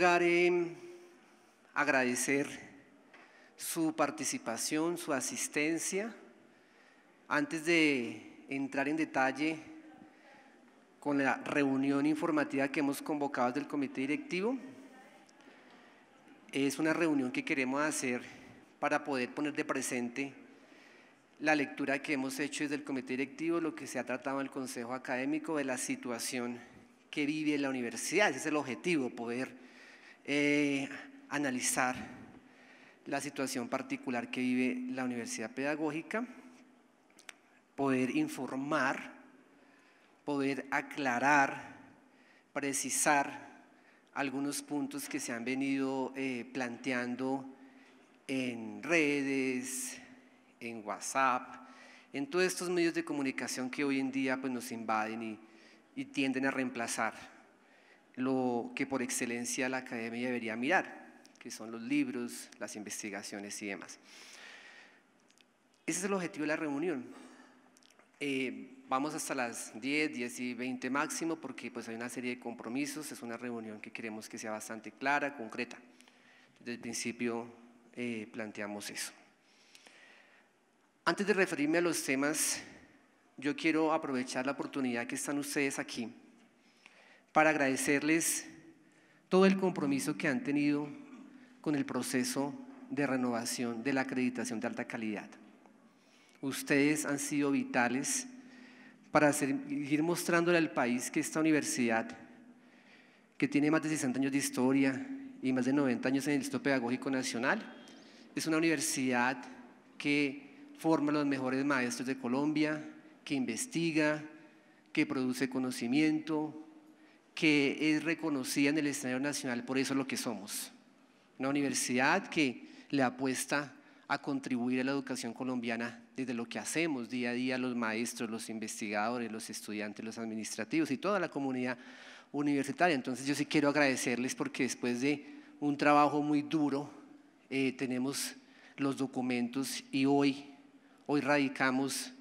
lugar, agradecer su participación, su asistencia. Antes de entrar en detalle con la reunión informativa que hemos convocado desde el comité directivo, es una reunión que queremos hacer para poder poner de presente la lectura que hemos hecho desde el comité directivo, lo que se ha tratado en el consejo académico de la situación que vive la universidad. Ese es el objetivo, poder eh, analizar la situación particular que vive la universidad pedagógica, poder informar, poder aclarar, precisar algunos puntos que se han venido eh, planteando en redes, en WhatsApp, en todos estos medios de comunicación que hoy en día pues, nos invaden y tienden a reemplazar lo que por excelencia la academia debería mirar, que son los libros, las investigaciones y demás. Ese es el objetivo de la reunión. Eh, vamos hasta las 10, 10 y 20 máximo porque pues hay una serie de compromisos, es una reunión que queremos que sea bastante clara, concreta. Desde el principio eh, planteamos eso. Antes de referirme a los temas, yo quiero aprovechar la oportunidad que están ustedes aquí para agradecerles todo el compromiso que han tenido con el proceso de renovación de la acreditación de alta calidad. Ustedes han sido vitales para seguir mostrándole al país que esta universidad, que tiene más de 60 años de historia y más de 90 años en el Instituto Pedagógico Nacional, es una universidad que forma los mejores maestros de Colombia, que investiga, que produce conocimiento, que es reconocida en el escenario nacional por eso es lo que somos. Una universidad que le apuesta a contribuir a la educación colombiana desde lo que hacemos día a día los maestros, los investigadores, los estudiantes, los administrativos y toda la comunidad universitaria. Entonces yo sí quiero agradecerles porque después de un trabajo muy duro eh, tenemos los documentos y hoy, hoy radicamos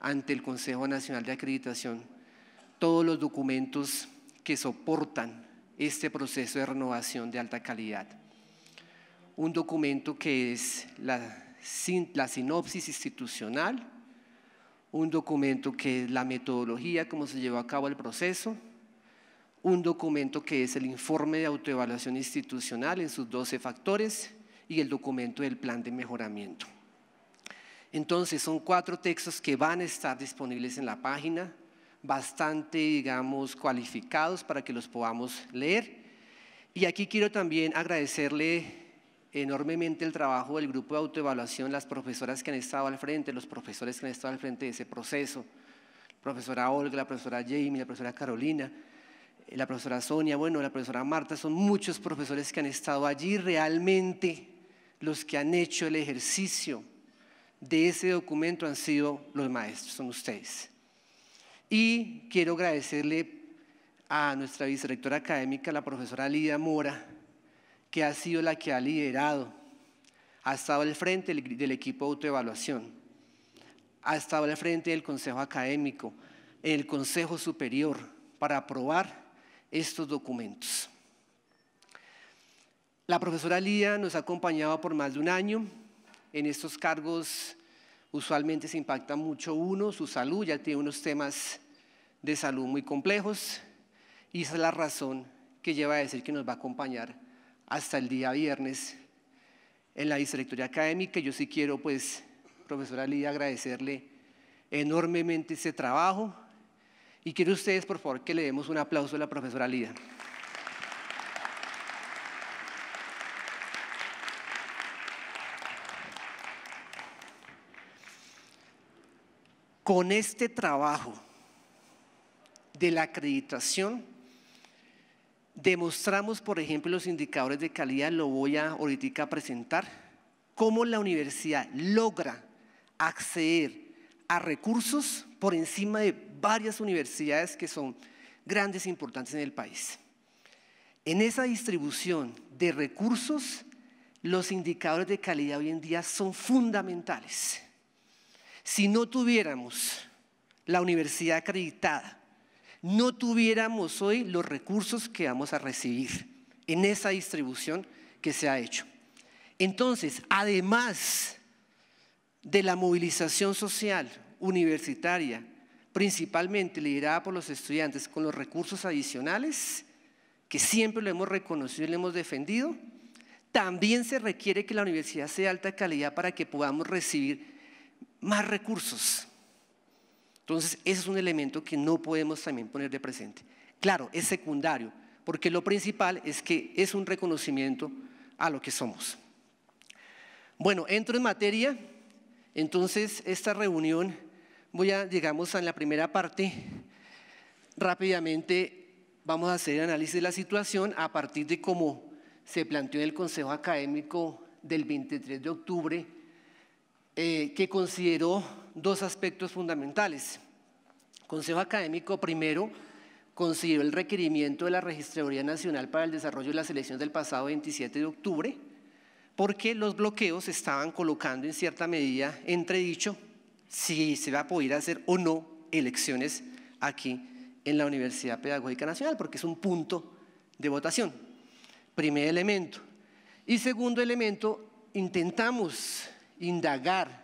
ante el Consejo Nacional de Acreditación todos los documentos que soportan este proceso de renovación de alta calidad. Un documento que es la, sinopsis institucional, un documento que es la metodología, cómo se llevó a cabo el proceso, un documento que es el informe de autoevaluación institucional en sus 12 factores y el documento del plan de mejoramiento. Entonces, son cuatro textos que van a estar disponibles en la página bastante, digamos, cualificados para que los podamos leer. Y aquí quiero también agradecerle enormemente el trabajo del grupo de autoevaluación, las profesoras que han estado al frente, los profesores que han estado al frente de ese proceso, la profesora Olga, la profesora Jamie, la profesora Carolina, eh, la profesora Sonia, bueno, la profesora Marta, son muchos profesores que han estado allí realmente los que han hecho el ejercicio de ese documento han sido los maestros, son ustedes. Y quiero agradecerle a nuestra vicerectora académica, la profesora Lidia Mora, que ha sido la que ha liderado, ha estado al frente del equipo de autoevaluación, ha estado al frente del consejo académico, el consejo superior, para aprobar estos documentos. La profesora Lidia nos ha acompañado por más de un año. En estos cargos usualmente se impacta mucho uno, su salud, ya tiene unos temas de salud muy complejos y esa es la razón que lleva a decir que nos va a acompañar hasta el día viernes en la directoría académica. Yo sí quiero, pues, profesora Lidia, agradecerle enormemente ese trabajo y quiero ustedes, por favor, que le demos un aplauso a la profesora Lidia. Con este trabajo, de la acreditación, demostramos, por ejemplo, los indicadores de calidad, lo voy a ahorita presentar, cómo la universidad logra acceder a recursos por encima de varias universidades que son grandes e importantes en el país. En esa distribución de recursos, los indicadores de calidad hoy en día son fundamentales. Si no tuviéramos la universidad acreditada no tuviéramos hoy los recursos que vamos a recibir en esa distribución que se ha hecho. Entonces, además de la movilización social universitaria, principalmente liderada por los estudiantes con los recursos adicionales, que siempre lo hemos reconocido y lo hemos defendido, también se requiere que la universidad sea de alta calidad para que podamos recibir más recursos entonces, ese es un elemento que no podemos también poner de presente. Claro, es secundario, porque lo principal es que es un reconocimiento a lo que somos. Bueno, entro en materia. Entonces, esta reunión, voy a, llegamos a la primera parte. Rápidamente vamos a hacer análisis de la situación a partir de cómo se planteó en el Consejo Académico del 23 de octubre, eh, que consideró dos aspectos fundamentales. Consejo Académico, primero, consiguió el requerimiento de la Registraduría Nacional para el Desarrollo de las Elecciones del pasado 27 de octubre, porque los bloqueos estaban colocando en cierta medida entredicho si se va a poder hacer o no elecciones aquí en la Universidad Pedagógica Nacional, porque es un punto de votación. Primer elemento. Y segundo elemento, intentamos indagar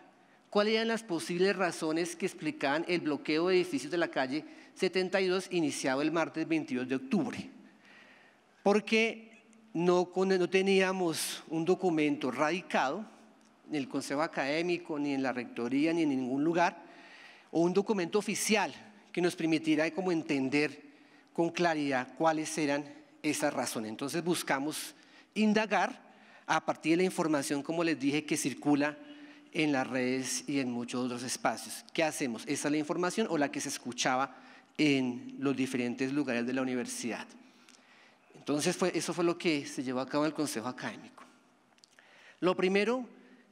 ¿Cuáles eran las posibles razones que explicaban el bloqueo de edificios de la calle 72 iniciado el martes 22 de octubre? Porque no, no teníamos un documento radicado en el Consejo Académico, ni en la Rectoría, ni en ningún lugar, o un documento oficial que nos permitiera como entender con claridad cuáles eran esas razones. Entonces buscamos indagar a partir de la información, como les dije, que circula en las redes y en muchos otros espacios. ¿Qué hacemos? Esa es la información o la que se escuchaba en los diferentes lugares de la universidad. Entonces, eso fue lo que se llevó a cabo en el Consejo Académico. Lo primero,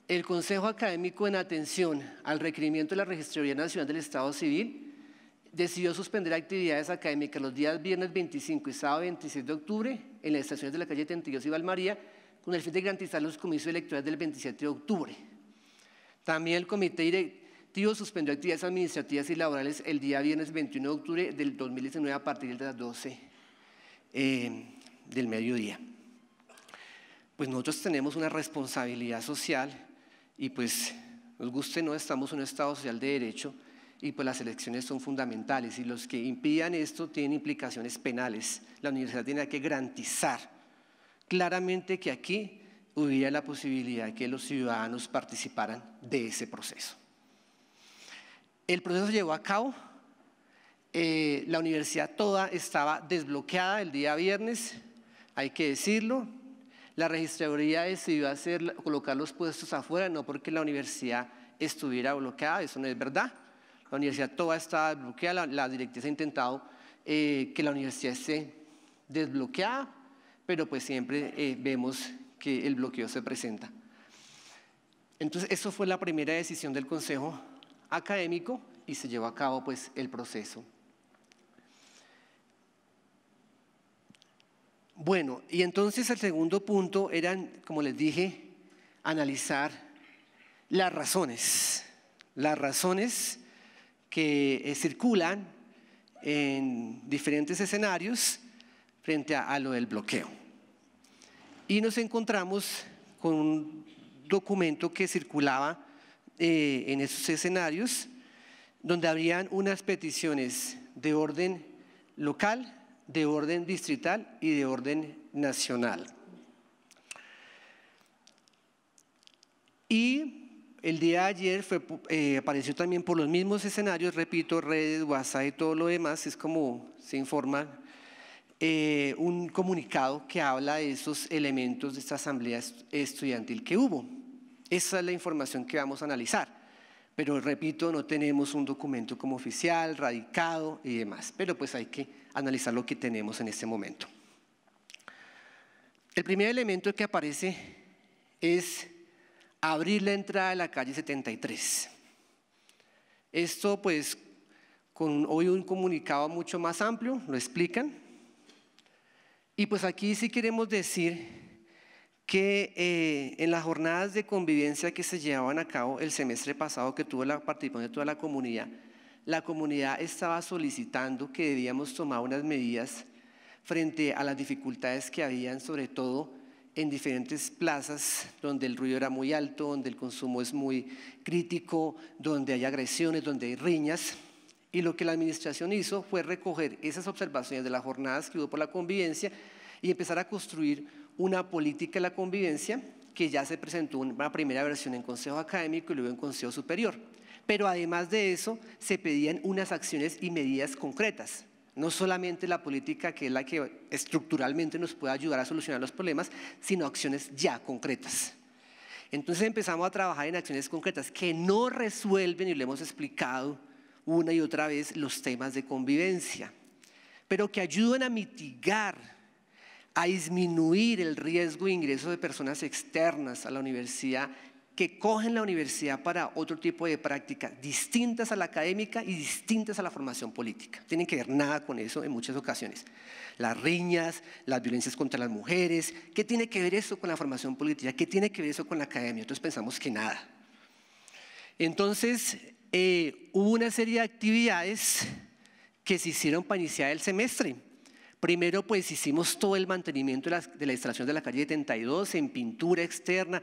el Consejo Académico, en atención al requerimiento de la Registraduría Nacional del Estado Civil, decidió suspender actividades académicas los días viernes 25 y sábado 26 de octubre en las estaciones de la calle Tentillos y Valmaría, con el fin de garantizar los comicios electorales del 27 de octubre. También el comité directivo suspendió actividades administrativas y laborales el día viernes 21 de octubre del 2019 a partir de las 12 eh, del mediodía. Pues nosotros tenemos una responsabilidad social y pues nos guste no, estamos en un Estado social de derecho y pues las elecciones son fundamentales y los que impidan esto tienen implicaciones penales. La universidad tiene que garantizar claramente que aquí hubiera la posibilidad de que los ciudadanos participaran de ese proceso. El proceso se llevó a cabo, eh, la universidad toda estaba desbloqueada el día viernes, hay que decirlo, la registraduría decidió hacer, colocar los puestos afuera, no porque la universidad estuviera bloqueada, eso no es verdad, la universidad toda estaba desbloqueada, la, la directiva ha intentado eh, que la universidad esté desbloqueada, pero pues siempre eh, vemos que el bloqueo se presenta. Entonces, eso fue la primera decisión del Consejo Académico y se llevó a cabo pues el proceso. Bueno, y entonces el segundo punto era, como les dije, analizar las razones, las razones que eh, circulan en diferentes escenarios frente a lo del bloqueo y nos encontramos con un documento que circulaba eh, en esos escenarios, donde habían unas peticiones de orden local, de orden distrital y de orden nacional. Y el día de ayer eh, apareció también por los mismos escenarios, repito, redes, WhatsApp y todo lo demás, es como se informa eh, un comunicado que habla de esos elementos de esta asamblea estudiantil que hubo. Esa es la información que vamos a analizar. Pero repito, no tenemos un documento como oficial, radicado y demás. Pero pues hay que analizar lo que tenemos en este momento. El primer elemento que aparece es abrir la entrada de la calle 73. Esto pues con hoy un comunicado mucho más amplio, lo explican, y pues aquí sí queremos decir que eh, en las jornadas de convivencia que se llevaban a cabo el semestre pasado, que tuvo la participación de toda la comunidad, la comunidad estaba solicitando que debíamos tomar unas medidas frente a las dificultades que habían, sobre todo en diferentes plazas donde el ruido era muy alto, donde el consumo es muy crítico, donde hay agresiones, donde hay riñas. Y lo que la administración hizo fue recoger esas observaciones de las jornadas que hubo por la convivencia y empezar a construir una política de la convivencia que ya se presentó en una primera versión en Consejo Académico y luego en Consejo Superior. Pero además de eso, se pedían unas acciones y medidas concretas no solamente la política que es la que estructuralmente nos puede ayudar a solucionar los problemas, sino acciones ya concretas. Entonces empezamos a trabajar en acciones concretas que no resuelven, y lo hemos explicado una y otra vez los temas de convivencia, pero que ayudan a mitigar a disminuir el riesgo de ingreso de personas externas a la universidad que cogen la universidad para otro tipo de prácticas distintas a la académica y distintas a la formación política. Tienen que ver nada con eso en muchas ocasiones. Las riñas, las violencias contra las mujeres, ¿qué tiene que ver eso con la formación política? ¿Qué tiene que ver eso con la academia? Entonces pensamos que nada. Entonces, eh, hubo una serie de actividades que se hicieron para iniciar el semestre. Primero, pues hicimos todo el mantenimiento de la, extracción instalación de la calle 72 en pintura externa,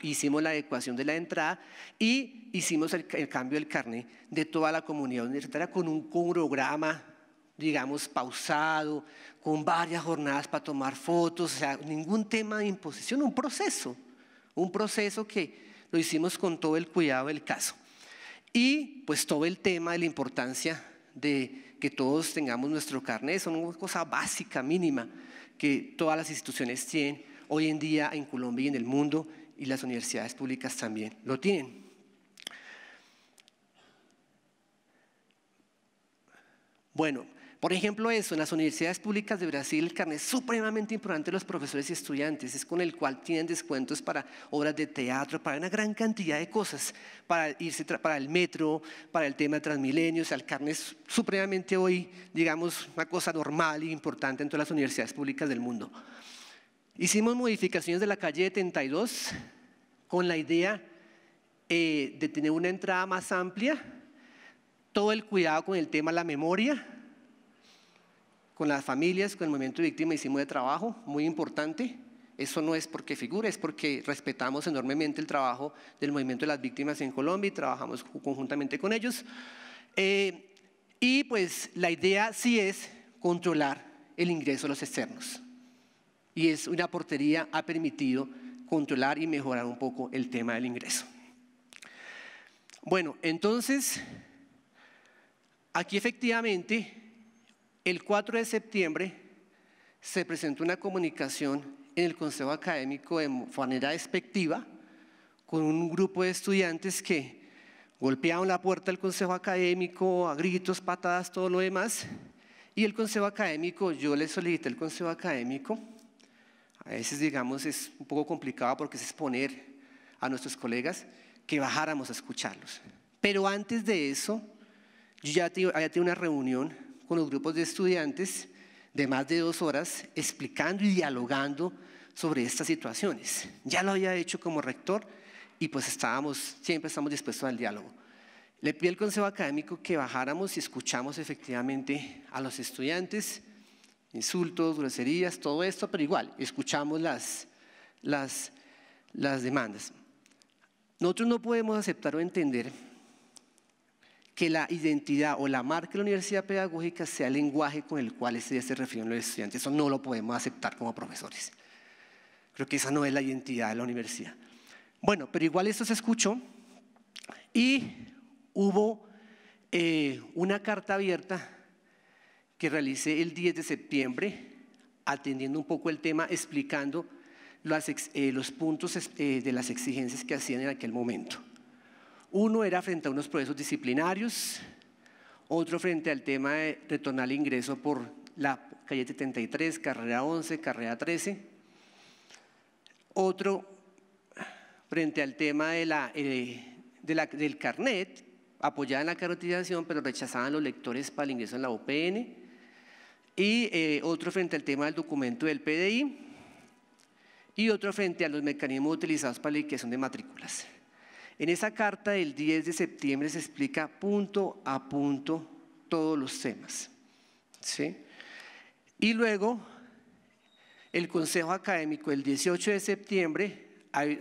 hicimos la adecuación de la entrada y hicimos el, cambio del carnet de toda la comunidad universitaria con un cronograma, digamos, pausado, con varias jornadas para tomar fotos, o sea, ningún tema de imposición, un proceso, un proceso que lo hicimos con todo el cuidado del caso. Y pues todo el tema de la importancia de que todos tengamos nuestro carnet, son una cosa básica, mínima, que todas las instituciones tienen hoy en día en Colombia y en el mundo, y las universidades públicas también lo tienen. Bueno, por ejemplo, eso, en las universidades públicas de Brasil el carnet es supremamente importante para los profesores y estudiantes, es con el cual tienen descuentos para obras de teatro, para una gran cantidad de cosas, para irse para el metro, para el tema de Transmilenio, o sea, el carnet es supremamente hoy, digamos, una cosa normal e importante en todas las universidades públicas del mundo. Hicimos modificaciones de la calle 72 con la idea eh, de tener una entrada más amplia, todo el cuidado con el tema de la memoria, con las familias, con el movimiento de Víctimas hicimos de trabajo, muy importante. Eso no es porque figure, es porque respetamos enormemente el trabajo del movimiento de las víctimas en Colombia y trabajamos conjuntamente con ellos. Eh, y pues la idea sí es controlar el ingreso de los externos. Y es una portería ha permitido controlar y mejorar un poco el tema del ingreso. Bueno, entonces, aquí efectivamente el 4 de septiembre se presentó una comunicación en el Consejo Académico de manera despectiva con un grupo de estudiantes que golpearon la puerta del Consejo Académico a gritos, patadas, todo lo demás. Y el Consejo Académico, yo le solicité al Consejo Académico, a veces digamos es un poco complicado porque es exponer a nuestros colegas, que bajáramos a escucharlos. Pero antes de eso, yo ya había tenido una reunión con los grupos de estudiantes de más de dos horas explicando y dialogando sobre estas situaciones. Ya lo había hecho como rector y pues estábamos, siempre estamos dispuestos al diálogo. Le pido al Consejo Académico que bajáramos y escuchamos efectivamente a los estudiantes, insultos, groserías, todo esto, pero igual, escuchamos las, las, las demandas. Nosotros no podemos aceptar o entender que la identidad o la marca de la universidad pedagógica sea el lenguaje con el cual este se refieren los estudiantes. Eso no lo podemos aceptar como profesores. Creo que esa no es la identidad de la universidad. Bueno, pero igual eso se escuchó y hubo eh, una carta abierta que realicé el 10 de septiembre, atendiendo un poco el tema, explicando eh, los puntos eh, de las exigencias que hacían en aquel momento. Uno era frente a unos procesos disciplinarios, otro frente al tema de retornar el ingreso por la calle 73, carrera 11, carrera 13, otro frente al tema eh, del carnet, apoyada en la carotización, pero rechazaban los lectores para el ingreso en la OPN, y eh, otro frente al tema del documento del PDI, y otro frente a los mecanismos utilizados para la liquidación de matrículas. En esa carta del 10 de septiembre se explica punto a punto todos los temas. ¿sí? Y luego, el Consejo Académico el 18 de septiembre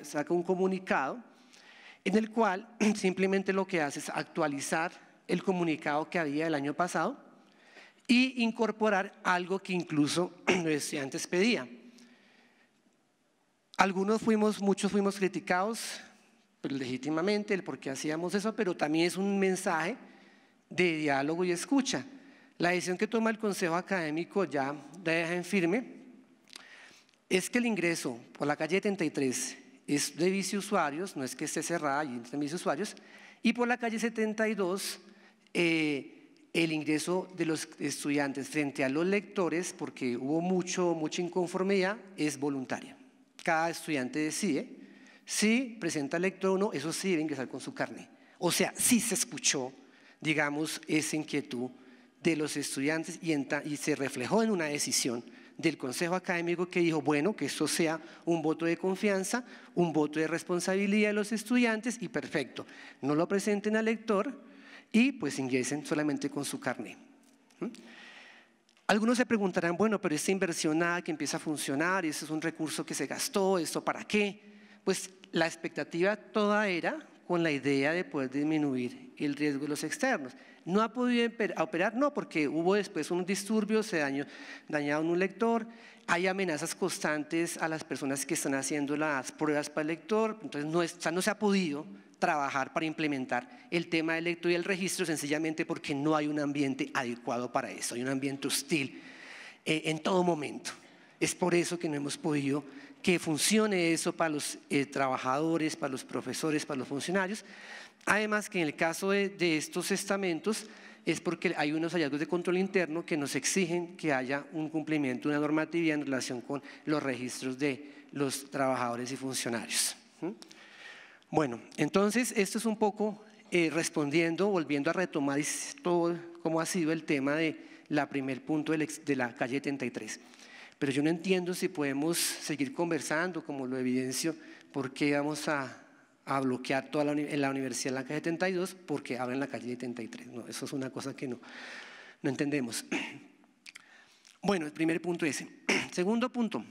saca un comunicado en el cual simplemente lo que hace es actualizar el comunicado que había el año pasado y incorporar algo que incluso los estudiantes pedían. Algunos fuimos, muchos fuimos criticados, pues, legítimamente, el por qué hacíamos eso, pero también es un mensaje de diálogo y escucha. La decisión que toma el Consejo Académico ya deja en firme es que el ingreso por la calle 73 es de usuarios, no es que esté cerrada y entre usuarios, y por la calle 72 eh, el ingreso de los estudiantes frente a los lectores, porque hubo mucho, mucha inconformidad, es voluntaria. Cada estudiante decide si presenta el no, eso sí debe ingresar con su carne. O sea, sí se escuchó, digamos, esa inquietud de los estudiantes y, se reflejó en una decisión del Consejo Académico que dijo, bueno, que esto sea un voto de confianza, un voto de responsabilidad de los estudiantes y perfecto, no lo presenten al lector y pues ingresen solamente con su carne. ¿Mm? Algunos se preguntarán, bueno, pero esta inversión nada que empieza a funcionar, ese es un recurso que se gastó, ¿esto para qué? Pues la expectativa toda era con la idea de poder disminuir el riesgo de los externos. No ha podido operar, no, porque hubo después unos disturbios, se dañó, dañaron un lector, hay amenazas constantes a las personas que están haciendo las pruebas para el lector, entonces no, se ha podido trabajar para implementar el tema del lector y el registro sencillamente porque no hay un ambiente adecuado para eso, hay un ambiente hostil eh, en todo momento. Es por eso que no hemos podido que funcione eso para los eh, trabajadores, para los profesores, para los funcionarios. Además que en el caso de, estos estamentos es porque hay unos hallazgos de control interno que nos exigen que haya un cumplimiento, una normativa en relación con los registros de los trabajadores y funcionarios. ¿Mm? Bueno, entonces esto es un poco eh, respondiendo, volviendo a retomar todo cómo ha sido el tema de la primer punto de la calle 33. Pero yo no entiendo si podemos seguir conversando, como lo evidencio, por qué vamos a, bloquear toda la, Universidad en la calle 72 porque habla en la calle 73. No, eso es una cosa que no, no entendemos. Bueno, el primer punto es ese. Segundo punto,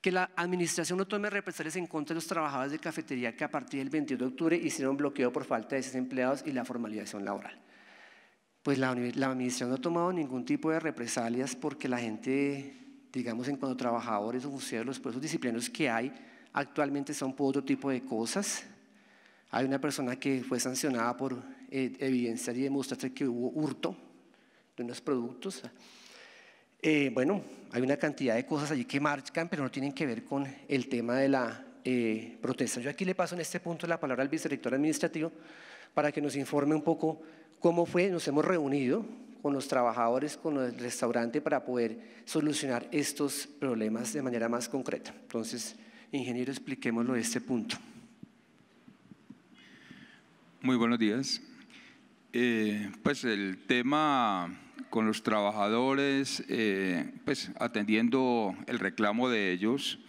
que la administración no tome represalias en contra de los trabajadores de cafetería que a partir del 22 de octubre hicieron bloqueo por falta de desempleados empleados y la formalización laboral pues la, administración no ha tomado ningún tipo de represalias porque la gente, digamos, en cuanto a trabajadores o funcionarios, los procesos disciplinarios que hay actualmente son por otro tipo de cosas. Hay una persona que fue sancionada por evidencia eh, evidenciar y demostrar que hubo hurto de unos productos. Eh, bueno, hay una cantidad de cosas allí que marcan, pero no tienen que ver con el tema de la eh, protesta. Yo aquí le paso en este punto la palabra al vicerrector administrativo para que nos informe un poco ¿Cómo fue? Nos hemos reunido con los trabajadores, con el restaurante para poder solucionar estos problemas de manera más concreta. Entonces, ingeniero, expliquémoslo de este punto. Muy buenos días. Eh, pues el tema con los trabajadores, eh, pues atendiendo el reclamo de ellos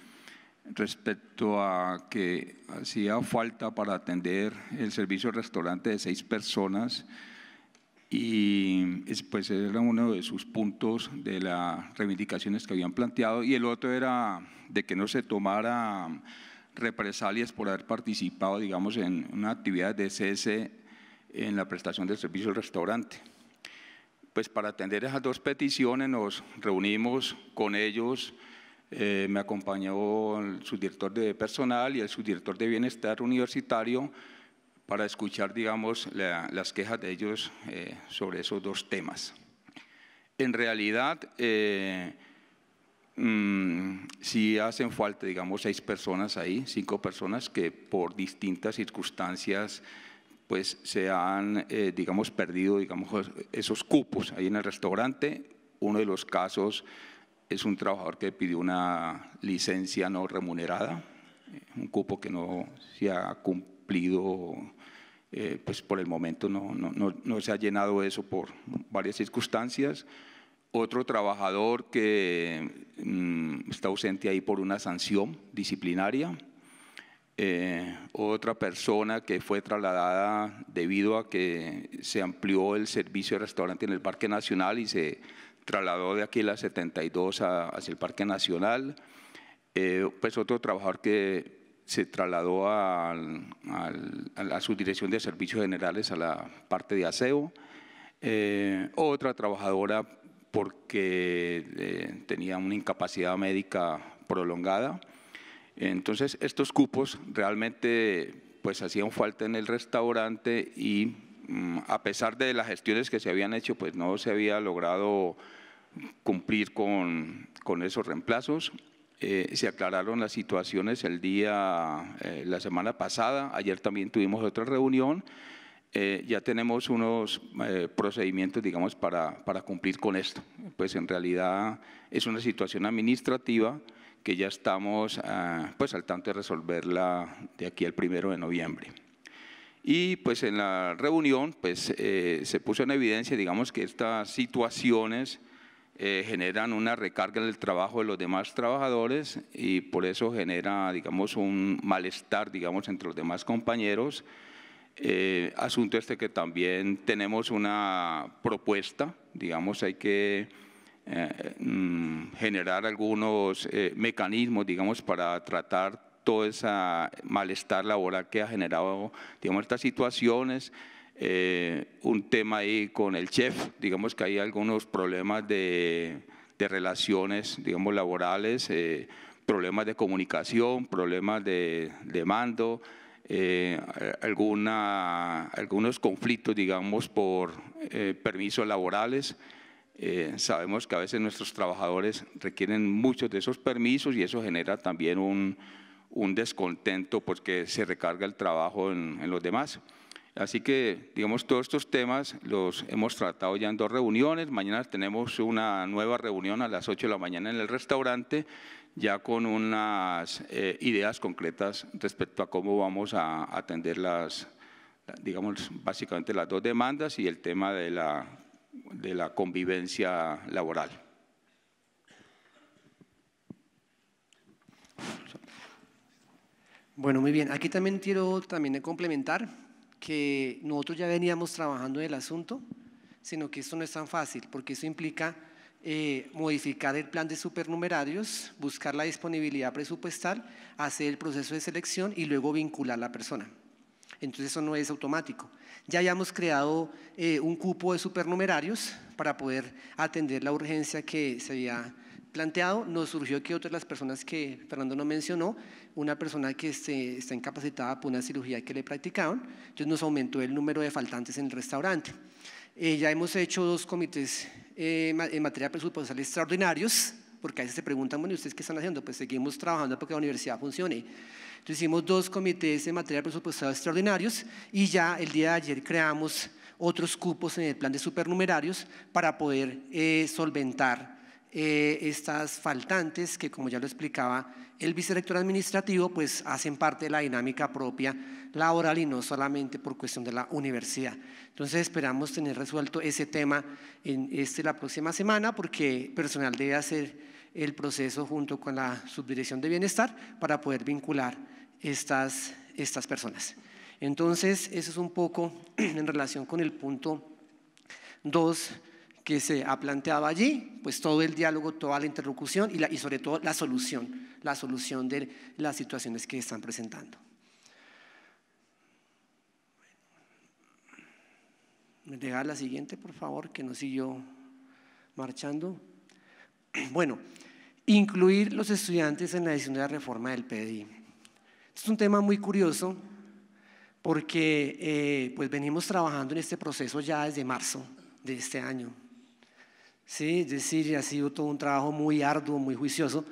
respecto a que hacía falta para atender el servicio de restaurante de seis personas, y pues era uno de sus puntos de las reivindicaciones que habían planteado y el otro era de que no se tomara represalias por haber participado, digamos, en una actividad de cese en la prestación del servicio del restaurante. Pues para atender esas dos peticiones nos reunimos con ellos, eh, me acompañó el subdirector de personal y el subdirector de bienestar universitario, para escuchar, digamos, las quejas de ellos eh, sobre esos dos temas. En realidad, eh, mm, si hacen falta, digamos, seis personas ahí, cinco personas que por distintas circunstancias pues se han, eh, digamos, perdido, digamos, esos cupos ahí en el restaurante. Uno de los casos es un trabajador que pidió una licencia no remunerada, eh, un cupo que no se ha cumplido cumplido, eh, pues por el momento no, no, se ha llenado eso por varias circunstancias. Otro trabajador que mm, está ausente ahí por una sanción disciplinaria. Eh, otra persona que fue trasladada debido a que se amplió el servicio de restaurante en el Parque Nacional y se trasladó de aquí las 72 hacia el Parque Nacional. Eh, pues otro trabajador que se trasladó a, a, su dirección de servicios generales, a la parte de aseo. Eh, otra trabajadora porque eh, tenía una incapacidad médica prolongada. Entonces, estos cupos realmente pues hacían falta en el restaurante y mm, a pesar de las gestiones que se habían hecho, pues no se había logrado cumplir con, con esos reemplazos. Eh, se aclararon las situaciones el día, eh, la semana pasada, ayer también tuvimos otra reunión, eh, ya tenemos unos procedimientos, digamos, para, cumplir con esto. Pues en realidad es una situación administrativa que ya estamos ah, pues al tanto de resolverla de aquí al primero de noviembre. Y pues en la reunión pues, se puso en evidencia, digamos, que estas situaciones eh, generan una recarga en el trabajo de los demás trabajadores y por eso genera, digamos, un malestar, digamos, entre los demás compañeros. Eh, asunto este que también tenemos una propuesta, digamos, hay que eh, mm, generar algunos mecanismos, digamos, para tratar todo ese malestar laboral que ha generado, digamos, estas situaciones. Eh, un tema ahí con el chef, digamos que hay algunos problemas de, relaciones, digamos, laborales, eh, problemas de comunicación, problemas de, mando, eh, algunos conflictos, digamos, por permisos laborales. sabemos que a veces nuestros trabajadores requieren muchos de esos permisos y eso genera también un, descontento porque se recarga el trabajo en, en los demás. Así que, digamos, todos estos temas los hemos tratado ya en dos reuniones. Mañana tenemos una nueva reunión a las 8 de la mañana en el restaurante, ya con unas eh, ideas concretas respecto a cómo vamos a atender las, digamos, básicamente las dos demandas y el tema de la, de la convivencia laboral. Bueno, muy bien. Aquí también quiero también complementar que nosotros ya veníamos trabajando en el asunto, sino que esto no es tan fácil, porque eso implica eh, modificar el plan de supernumerarios, buscar la disponibilidad presupuestal, hacer el proceso de selección y luego vincular a la persona. Entonces eso no es automático. Ya habíamos creado eh, un cupo de supernumerarios para poder atender la urgencia que se había planteado, nos surgió que otra de las personas que Fernando no mencionó, una persona que está incapacitada por una cirugía que le practicaron, entonces nos aumentó el número de faltantes en el restaurante. Eh, ya hemos hecho dos comités eh, en materia presupuestal extraordinarios, porque a veces se preguntan, bueno, ¿y ustedes qué están haciendo? Pues seguimos trabajando para que la universidad funcione. Entonces hicimos dos comités en materia presupuestal extraordinarios y ya el día de ayer creamos otros cupos en el plan de supernumerarios para poder eh, solventar eh, estas faltantes que, como ya lo explicaba el vicerrector administrativo, pues hacen parte de la dinámica propia laboral y no solamente por cuestión de la universidad. Entonces esperamos tener resuelto ese tema en este, la próxima semana porque personal debe hacer el proceso junto con la subdirección de bienestar para poder vincular estas, estas personas. Entonces, eso es un poco en relación con el punto 2 que se ha planteado allí, pues todo el diálogo, toda la interlocución y, sobre todo la solución, la solución de las situaciones que están presentando. Me deja la siguiente, por favor, que nos siguió marchando. Bueno, incluir los estudiantes en la decisión de la reforma del PDI. Es un tema muy curioso porque eh, pues venimos trabajando en este proceso ya desde marzo de este año. ¿sí? es decir, ha sido todo un trabajo muy arduo, muy juicioso,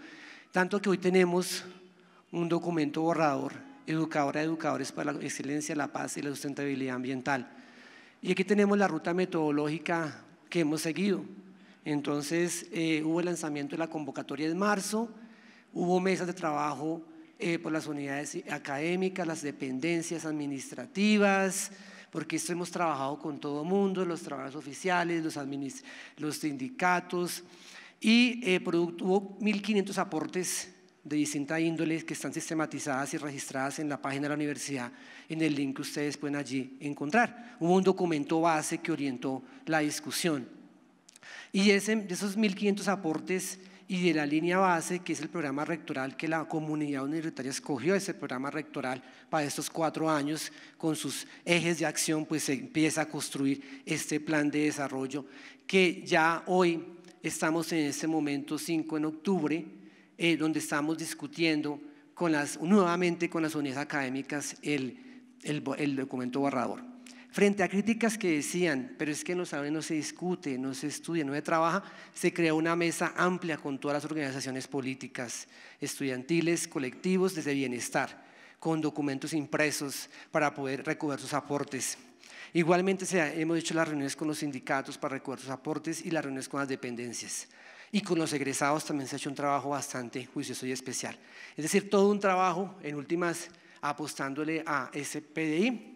tanto que hoy tenemos un documento borrador, Educadora de Educadores para la Excelencia, la Paz y la Sustentabilidad Ambiental. Y aquí tenemos la ruta metodológica que hemos seguido. Entonces, eh, hubo el lanzamiento de la convocatoria en marzo, hubo mesas de trabajo eh, por las unidades académicas, las dependencias administrativas, porque esto hemos trabajado con todo mundo, los trabajadores oficiales, los, los sindicatos, y eh, hubo 1.500 aportes de distintas índoles que están sistematizadas y registradas en la página de la universidad, en el link que ustedes pueden allí encontrar. Hubo un documento base que orientó la discusión. Y ese, esos 1.500 aportes y de la línea base, que es el programa rectoral que la comunidad universitaria escogió, ese programa rectoral para estos cuatro años, con sus ejes de acción, pues se empieza a construir este plan de desarrollo que ya hoy estamos en este momento 5 en octubre, eh, donde estamos discutiendo con las, nuevamente con las unidades académicas el documento borrador. Frente a críticas que decían, pero es que en los no se discute, no se estudia, no se trabaja, se creó una mesa amplia con todas las organizaciones políticas, estudiantiles, colectivos, desde bienestar, con documentos impresos para poder recoger sus aportes. Igualmente hemos hecho las reuniones con los sindicatos para recoger sus aportes y las reuniones con las dependencias. Y con los egresados también se ha hecho un trabajo bastante juicioso y especial. Es decir, todo un trabajo, en últimas, apostándole a ese PDI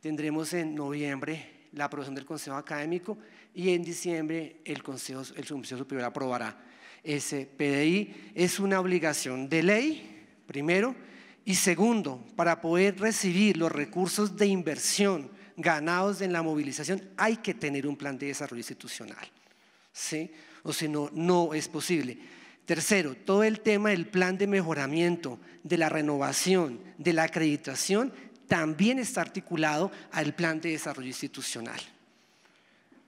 Tendremos en noviembre la aprobación del Consejo Académico y en diciembre el Consejo, Superior aprobará ese PDI. Es una obligación de ley, primero, y segundo, para poder recibir los recursos de inversión ganados en la movilización, hay que tener un plan de desarrollo institucional. ¿sí? O si no, no es posible. Tercero, todo el tema del plan de mejoramiento, de la renovación, de la acreditación, también está articulado al plan de desarrollo institucional.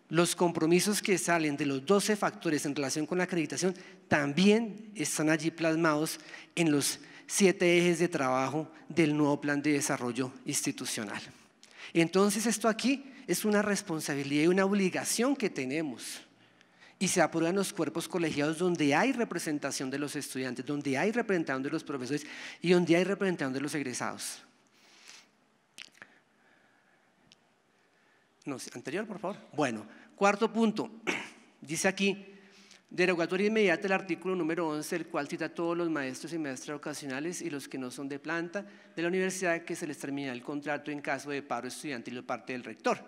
Los compromisos que salen de los 12 factores en relación con la acreditación también están allí plasmados en los siete ejes de trabajo del nuevo plan de desarrollo institucional. Entonces esto aquí es una responsabilidad y una obligación que tenemos y se aprueban los cuerpos colegiados donde hay representación de los estudiantes, donde hay representación de los profesores y donde hay representación de los egresados. No, anterior, por favor. Bueno, cuarto punto. Dice aquí, derogatoria inmediata del artículo número 11, el cual cita a todos los maestros y maestras ocasionales y los que no son de planta de la universidad que se les termina el contrato en caso de paro estudiantil o parte del rector.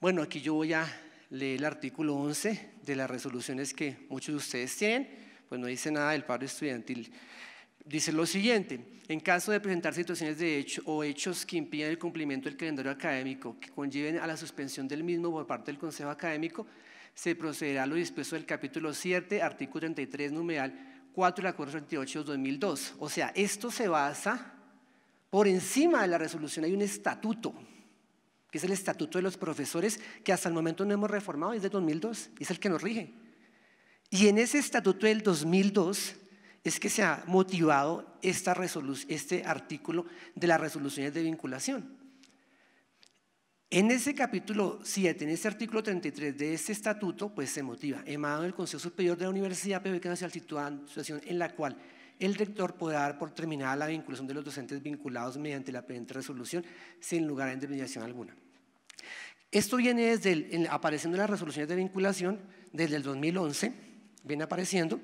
Bueno, aquí yo voy a leer el artículo 11 de las resoluciones que muchos de ustedes tienen, pues no dice nada del paro estudiantil. Dice lo siguiente, en caso de presentar situaciones de hecho o hechos que impidan el cumplimiento del calendario académico, que conlleven a la suspensión del mismo por parte del Consejo Académico, se procederá a lo dispuesto del capítulo 7, artículo 33, numeral 4 del Acuerdo 38 2002. O sea, esto se basa por encima de la resolución, hay un estatuto, que es el estatuto de los profesores, que hasta el momento no hemos reformado, es de 2002, es el que nos rige. Y en ese estatuto del 2002 es que se ha motivado esta este artículo de las resoluciones de vinculación. En ese capítulo 7, en ese artículo 33 de este estatuto, pues se motiva, emado del Consejo Superior de la Universidad hacia Nacional, situación en la cual el rector podrá dar por terminada la vinculación de los docentes vinculados mediante la presente resolución, sin lugar a indemnización alguna. Esto viene desde apareciendo en las resoluciones de vinculación desde el 2011, viene apareciendo,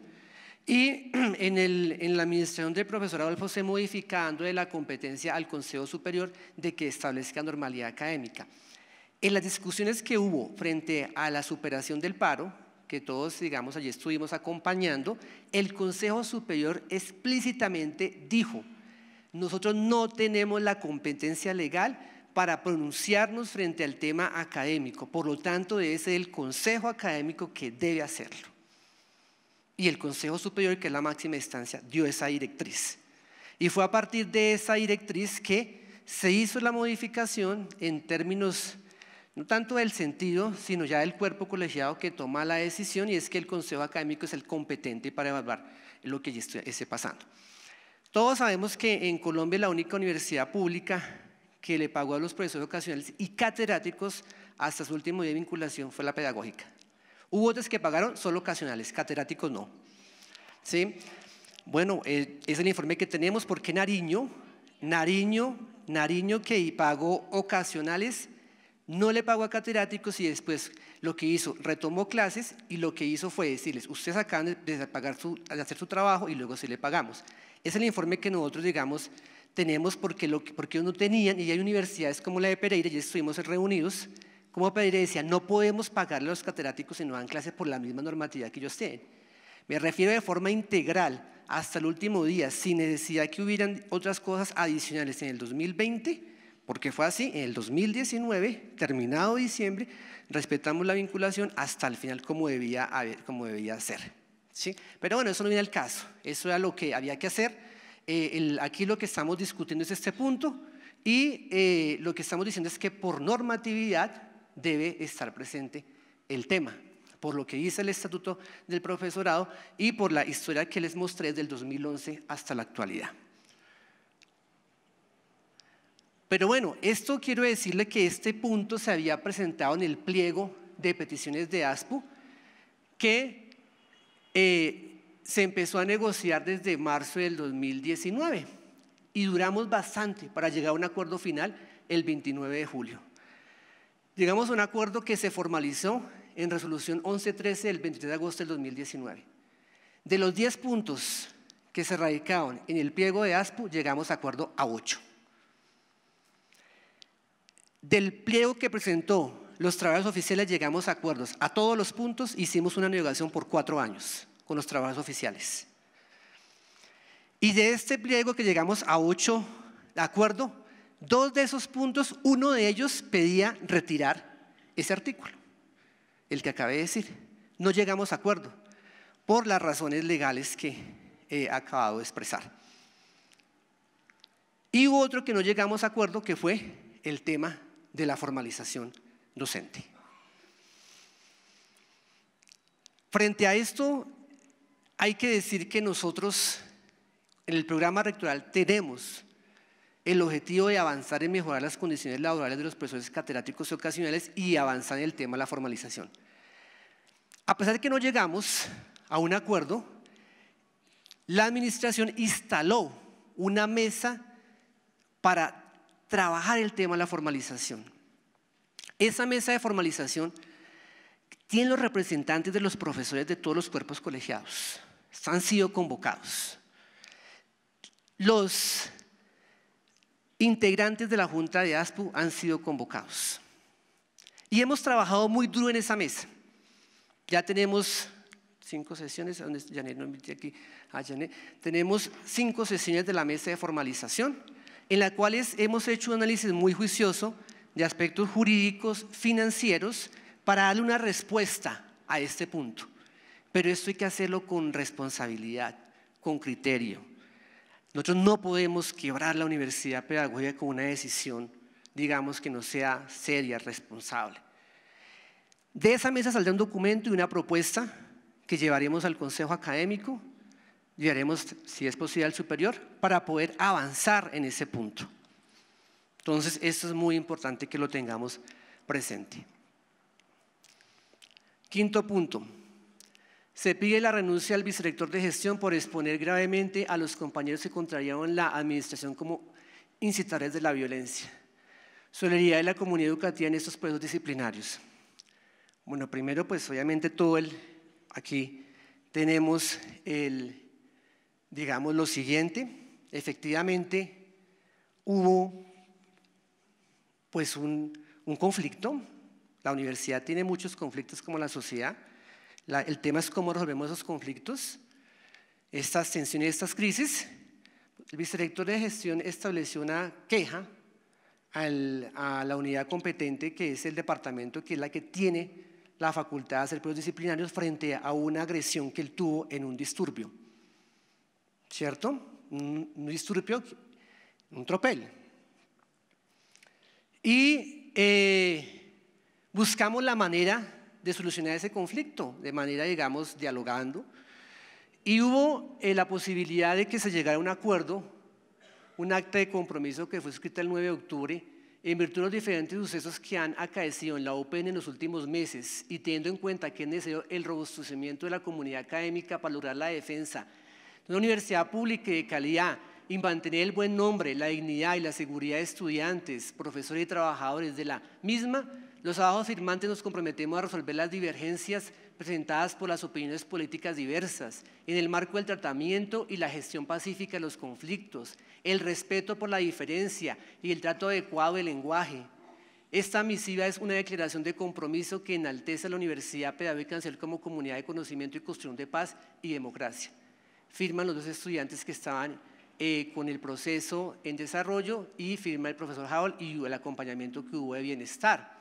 y en, la administración del profesor Adolfo se modificando de la competencia al Consejo Superior de que establezca normalidad académica. En las discusiones que hubo frente a la superación del paro, que todos, digamos, allí estuvimos acompañando, el Consejo Superior explícitamente dijo, nosotros no tenemos la competencia legal para pronunciarnos frente al tema académico, por lo tanto, es el Consejo Académico que debe hacerlo y el Consejo Superior, que es la máxima instancia, dio esa directriz. Y fue a partir de esa directriz que se hizo la modificación en términos no tanto del sentido, sino ya del cuerpo colegiado que toma la decisión y es que el Consejo Académico es el competente para evaluar lo que ya esté pasando. Todos sabemos que en Colombia la única universidad pública que le pagó a los profesores ocasionales y catedráticos hasta su último día de vinculación fue la pedagógica. Hubo otros que pagaron solo ocasionales, catedráticos no. ¿Sí? Bueno, eh, es el informe que tenemos porque Nariño, Nariño, Nariño que pagó ocasionales, no le pagó a catedráticos y después lo que hizo, retomó clases y lo que hizo fue decirles, ustedes acaban de, pagar su, hacer su trabajo y luego sí le pagamos. Es el informe que nosotros, digamos, tenemos porque, lo, porque no tenían y hay universidades como la de Pereira, ya estuvimos reunidos, como decía, no podemos pagarle a los catedráticos si no dan clases por la misma normatividad que ellos tienen. Me refiero de forma integral hasta el último día, sin necesidad que hubieran otras cosas adicionales en el 2020, porque fue así, en el 2019, terminado diciembre, respetamos la vinculación hasta el final como debía, haber, como debía ser. ¿sí? Pero bueno, eso no viene al caso, eso era lo que había que hacer. Eh, aquí lo que estamos discutiendo es este punto y eh, lo que estamos diciendo es que por normatividad debe estar presente el tema, por lo que dice el Estatuto del Profesorado y por la historia que les mostré del 2011 hasta la actualidad. Pero bueno, esto quiero decirle que este punto se había presentado en el pliego de peticiones de ASPU que eh, se empezó a negociar desde marzo del 2019 y duramos bastante para llegar a un acuerdo final el 29 de julio. Llegamos a un acuerdo que se formalizó en resolución 1113 del 23 de agosto del 2019. De los 10 puntos que se radicaron en el pliego de ASPU, llegamos a acuerdo a 8. Del pliego que presentó los trabajos oficiales llegamos a acuerdos. A todos los puntos hicimos una negociación por cuatro años con los trabajos oficiales. Y de este pliego que llegamos a 8 de acuerdo, Dos de esos puntos, uno de ellos pedía retirar ese artículo, el que acabé de decir. No llegamos a acuerdo por las razones legales que he acabado de expresar. Y otro que no llegamos a acuerdo que fue el tema de la formalización docente. Frente a esto, hay que decir que nosotros en el programa rectoral tenemos el objetivo de avanzar en mejorar las condiciones laborales de los profesores catedráticos y ocasionales y avanzar en el tema de la formalización. A pesar de que no llegamos a un acuerdo, la administración instaló una mesa para trabajar el tema de la formalización. Esa mesa de formalización tiene los representantes de los profesores de todos los cuerpos colegiados. Han sido convocados. Los integrantes de la Junta de ASPU han sido convocados. Y hemos trabajado muy duro en esa mesa. Ya tenemos cinco sesiones, Tenemos cinco sesiones de la mesa de formalización, en las cuales hemos hecho un análisis muy juicioso de aspectos jurídicos, financieros, para darle una respuesta a este punto. Pero esto hay que hacerlo con responsabilidad, con criterio, nosotros no podemos quebrar la universidad pedagógica con una decisión, digamos, que no sea seria, responsable. De esa mesa saldrá un documento y una propuesta que llevaremos al Consejo Académico, llevaremos, si es posible, al superior, para poder avanzar en ese punto. Entonces, esto es muy importante que lo tengamos presente. Quinto punto, se pide la renuncia al vicerector de gestión por exponer gravemente a los compañeros que contrariaron la administración como incitadores de la violencia. Solería de la comunidad educativa en estos procesos disciplinarios. Bueno, primero, pues obviamente todo el, aquí tenemos el, digamos, lo siguiente. Efectivamente, hubo pues un, un conflicto. La universidad tiene muchos conflictos como la sociedad el tema es cómo resolvemos esos conflictos, estas tensiones, estas crisis. El vicerrector de gestión estableció una queja a la unidad competente, que es el departamento, que es la que tiene la facultad de hacer procesos disciplinarios frente a una agresión que él tuvo en un disturbio. ¿Cierto? Un, disturbio, un tropel. Y eh, buscamos la manera de solucionar ese conflicto de manera, digamos, dialogando. Y hubo eh, la posibilidad de que se llegara a un acuerdo, un acta de compromiso que fue escrito el 9 de octubre, en virtud de los diferentes sucesos que han acaecido en la open en los últimos meses y teniendo en cuenta que es necesario el robustecimiento de la comunidad académica para lograr la defensa de una universidad pública y de calidad y mantener el buen nombre, la dignidad y la seguridad de estudiantes, profesores y trabajadores de la misma, los abajo firmantes nos comprometemos a resolver las divergencias presentadas por las opiniones políticas diversas en el marco del tratamiento y la gestión pacífica de los conflictos, el respeto por la diferencia y el trato adecuado del lenguaje. Esta misiva es una declaración de compromiso que enaltece a la Universidad Pedagógica Cancel como comunidad de conocimiento y construcción de paz y democracia. Firman los dos estudiantes que estaban eh, con el proceso en desarrollo y firma el profesor Howell y el acompañamiento que hubo de bienestar.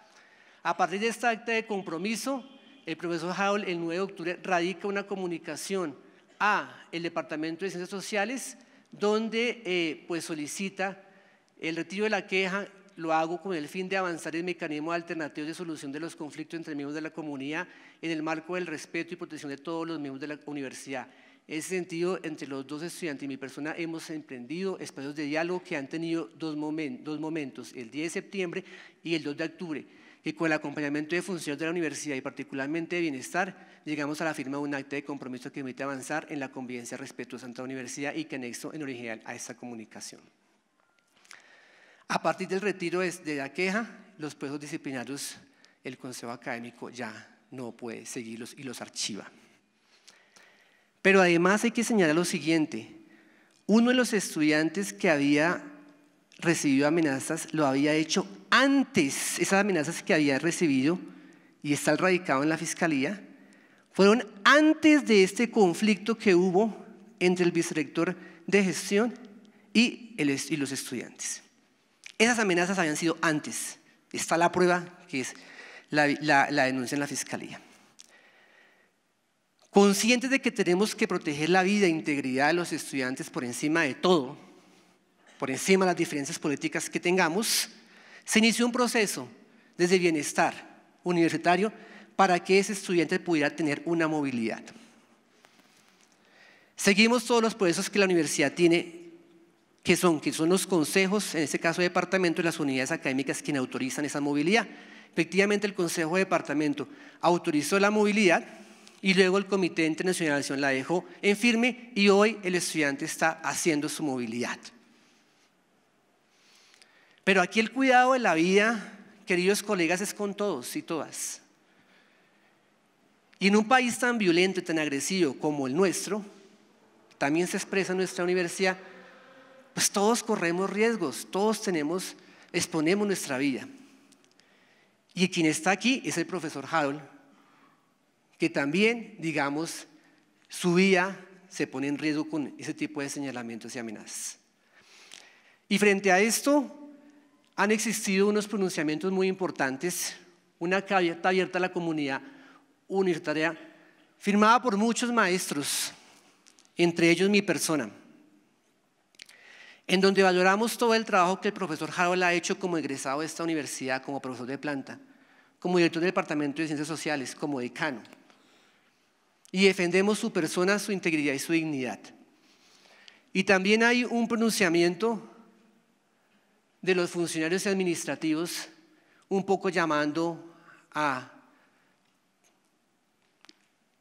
A partir de esta acta de compromiso, el profesor Howell el 9 de octubre radica una comunicación a el Departamento de Ciencias Sociales donde eh, pues, solicita el retiro de la queja, lo hago con el fin de avanzar en mecanismo alternativo de solución de los conflictos entre miembros de la comunidad en el marco del respeto y protección de todos los miembros de la universidad. En ese sentido, entre los dos estudiantes y mi persona hemos emprendido espacios de diálogo que han tenido dos momentos, el 10 de septiembre y el 2 de octubre y con el acompañamiento de funciones de la universidad y particularmente de bienestar, llegamos a la firma de un acta de compromiso que permite avanzar en la convivencia respetuosa a la universidad y que anexo en original a esta comunicación. A partir del retiro de la queja, los procesos disciplinarios, el Consejo Académico ya no puede seguirlos y los archiva. Pero además hay que señalar lo siguiente. Uno de los estudiantes que había recibió amenazas lo había hecho antes. Esas amenazas que había recibido y está radicado en la fiscalía fueron antes de este conflicto que hubo entre el vicerector de gestión y, el, y los estudiantes. Esas amenazas habían sido antes. Está la prueba que es la, la, la denuncia en la fiscalía. Conscientes de que tenemos que proteger la vida e integridad de los estudiantes por encima de todo, por encima de las diferencias políticas que tengamos, se inició un proceso desde bienestar universitario para que ese estudiante pudiera tener una movilidad. Seguimos todos los procesos que la universidad tiene, que son, que son los consejos, en este caso departamento, y las unidades académicas quienes autorizan esa movilidad. Efectivamente, el Consejo de Departamento autorizó la movilidad y luego el Comité Internacional de la dejó en firme y hoy el estudiante está haciendo su movilidad. Pero aquí el cuidado de la vida, queridos colegas, es con todos y todas. Y en un país tan violento y tan agresivo como el nuestro, también se expresa en nuestra universidad, pues todos corremos riesgos, todos tenemos, exponemos nuestra vida. Y quien está aquí es el profesor Howell, que también, digamos, su vida se pone en riesgo con ese tipo de señalamientos y amenazas. Y frente a esto, han existido unos pronunciamientos muy importantes, una carta abierta a la comunidad universitaria, firmada por muchos maestros, entre ellos mi persona, en donde valoramos todo el trabajo que el profesor Harold ha hecho como egresado de esta universidad, como profesor de planta, como director del Departamento de Ciencias Sociales, como decano, y defendemos su persona, su integridad y su dignidad. Y también hay un pronunciamiento de los funcionarios administrativos, un poco llamando a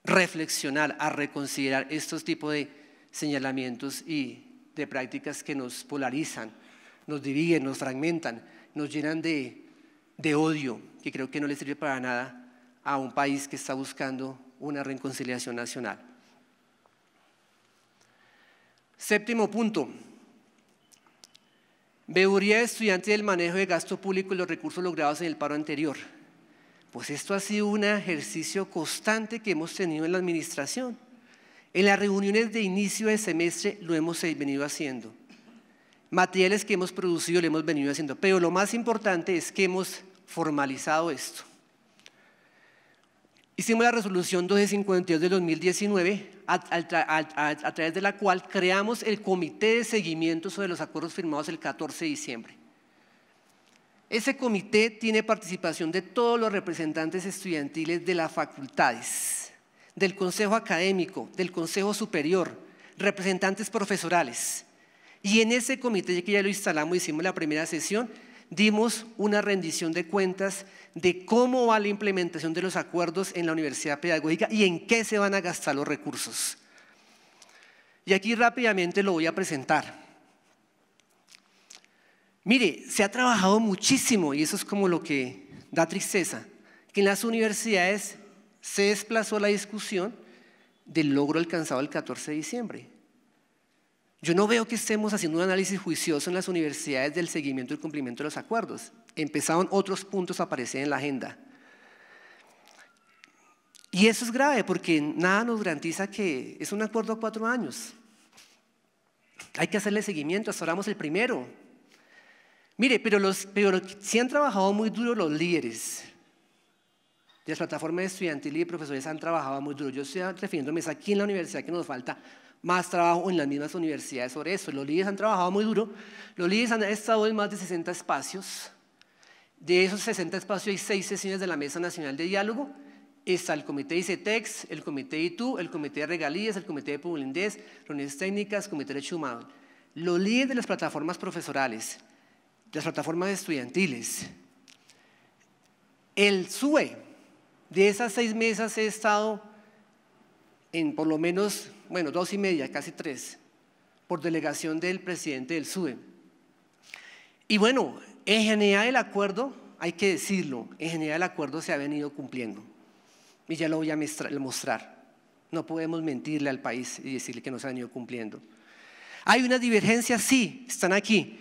reflexionar, a reconsiderar estos tipos de señalamientos y de prácticas que nos polarizan, nos dividen, nos fragmentan, nos llenan de, odio, que creo que no le sirve para nada a un país que está buscando una reconciliación nacional. Séptimo punto, de estudiantes del manejo de gasto público y los recursos logrados en el paro anterior. Pues esto ha sido un ejercicio constante que hemos tenido en la administración. En las reuniones de inicio de semestre lo hemos venido haciendo. Materiales que hemos producido lo hemos venido haciendo. Pero lo más importante es que hemos formalizado esto. Hicimos la resolución 252 de 2019 a, través de la cual creamos el comité de seguimiento sobre los acuerdos firmados el 14 de diciembre. Ese comité tiene participación de todos los representantes estudiantiles de las facultades, del Consejo Académico, del Consejo Superior, representantes profesorales. Y en ese comité ya que ya lo instalamos, hicimos la primera sesión, dimos una rendición de cuentas de cómo va la implementación de los acuerdos en la universidad pedagógica y en qué se van a gastar los recursos. Y aquí rápidamente lo voy a presentar. Mire, se ha trabajado muchísimo y eso es como lo que da tristeza, que en las universidades se desplazó la discusión del logro alcanzado el 14 de diciembre. Yo no veo que estemos haciendo un análisis juicioso en las universidades del seguimiento y cumplimiento de los acuerdos. Empezaron otros puntos a aparecer en la agenda. Y eso es grave porque nada nos garantiza que es un acuerdo a cuatro años. Hay que hacerle seguimiento, hasta ahora el primero. Mire, pero, los, sí han trabajado muy duro los líderes. Las plataformas estudiantiles y profesores han trabajado muy duro. Yo estoy refiriéndome aquí en la universidad que nos falta más trabajo en las mismas universidades sobre eso. Los líderes han trabajado muy duro. Los líderes han estado en más de 60 espacios. De esos 60 espacios hay seis sesiones de la Mesa Nacional de Diálogo. Está el Comité de ICETEX, el Comité ITU, el Comité de Regalías, el Comité de Publindés, reuniones técnicas, Comité de Derecho Los líderes de las plataformas profesorales, de las plataformas estudiantiles. El SUE, de esas seis mesas he estado en por lo menos bueno, dos y media, casi tres, por delegación del presidente del SUDE. Y bueno, en general el acuerdo, hay que decirlo, en general el acuerdo se ha venido cumpliendo. Y ya lo voy a mostrar. No podemos mentirle al país y decirle que no se ha venido cumpliendo. Hay una divergencia, sí, están aquí.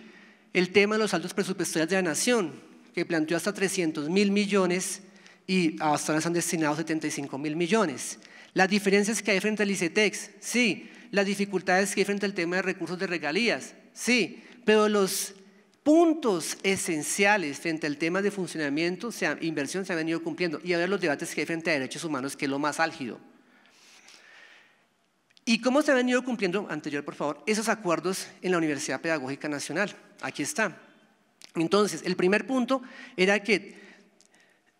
El tema de los saldos presupuestarios de la nación, que planteó hasta 300 mil millones y hasta ahora se han destinado 75 mil millones. Las diferencias que hay frente al ICETEX, sí. Las dificultades que hay frente al tema de recursos de regalías, sí. Pero los puntos esenciales frente al tema de funcionamiento, sea, inversión, se han venido cumpliendo. Y ahora los debates que hay frente a derechos humanos, que es lo más álgido. ¿Y cómo se han venido cumpliendo, anterior por favor, esos acuerdos en la Universidad Pedagógica Nacional? Aquí está. Entonces, el primer punto era que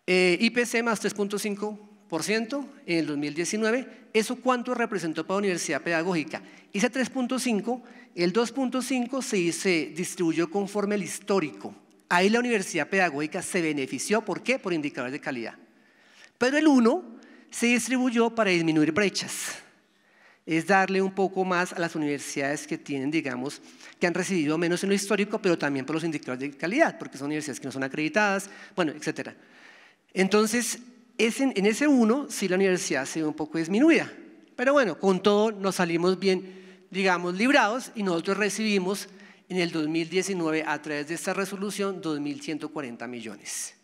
eh, IPC más 3.5 en el 2019. ¿Eso cuánto representó para la Universidad Pedagógica? Ese 3.5, el 2.5 se, distribuyó conforme al histórico. Ahí la Universidad Pedagógica se benefició, ¿por qué? Por indicadores de calidad. Pero el 1 se distribuyó para disminuir brechas. Es darle un poco más a las universidades que tienen, digamos, que han recibido menos en lo histórico, pero también por los indicadores de calidad, porque son universidades que no son acreditadas, bueno, etcétera. Entonces, en ese 1, sí la universidad se ve un poco disminuida. Pero bueno, con todo nos salimos bien, digamos, librados y nosotros recibimos en el 2019 a través de esta resolución 2.140 millones.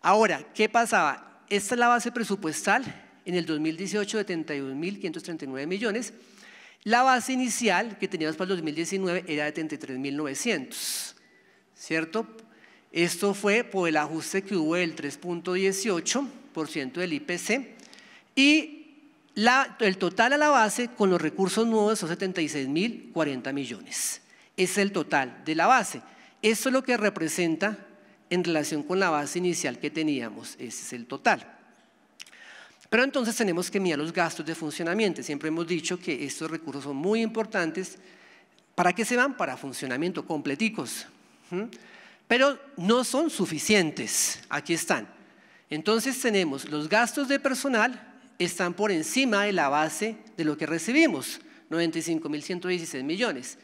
Ahora, ¿qué pasaba? Esta es la base presupuestal en el 2018 de 31.539 millones. La base inicial que teníamos para el 2019 era de 33.900, ¿cierto? Esto fue por el ajuste que hubo del 3.18% del IPC y el total a la base con los recursos nuevos son 76.040 millones. Es el total de la base. Esto es lo que representa en relación con la base inicial que teníamos. Ese es el total. Pero entonces tenemos que mirar los gastos de funcionamiento. Siempre hemos dicho que estos recursos son muy importantes. ¿Para qué se van? Para funcionamiento completicos. ¿Mm? pero no son suficientes. Aquí están. Entonces tenemos los gastos de personal están por encima de la base de lo que recibimos, 95.116 millones.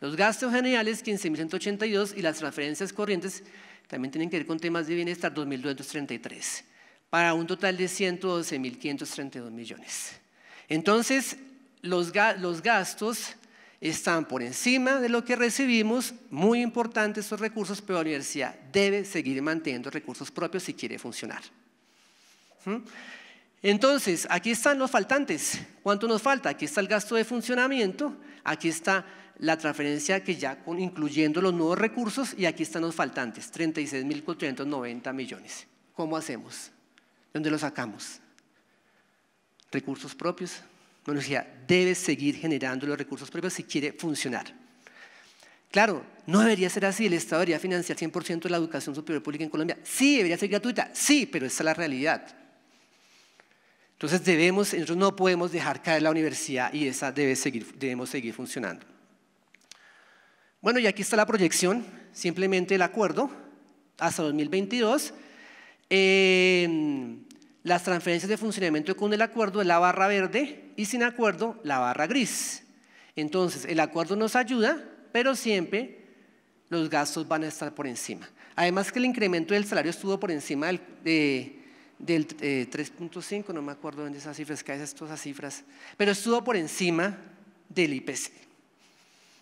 Los gastos generales, 15.182, y las transferencias corrientes también tienen que ver con temas de bienestar, 2.233, para un total de 112.532 millones. Entonces, los, los gastos están por encima de lo que recibimos, muy importantes estos recursos, pero la universidad debe seguir manteniendo recursos propios si quiere funcionar. ¿Mm? Entonces, aquí están los faltantes. ¿Cuánto nos falta? Aquí está el gasto de funcionamiento, aquí está la transferencia que ya incluyendo los nuevos recursos y aquí están los faltantes, 36.490 millones. ¿Cómo hacemos? ¿De dónde los sacamos? Recursos propios, universidad debe seguir generando los recursos propios si quiere funcionar. Claro, no debería ser así, el Estado debería financiar 100% de la educación superior pública en Colombia. Sí, debería ser gratuita, sí, pero esa es la realidad. Entonces debemos, nosotros no podemos dejar caer la universidad y esa debe seguir, debemos seguir funcionando. Bueno, y aquí está la proyección, simplemente el acuerdo hasta 2022. Las transferencias de funcionamiento con el acuerdo es la barra verde y sin acuerdo la barra gris. Entonces, el acuerdo nos ayuda, pero siempre los gastos van a estar por encima. Además que el incremento del salario estuvo por encima del, 3.5, eh, no me acuerdo de esas cifras, esas todas cifras, pero estuvo por encima del IPC.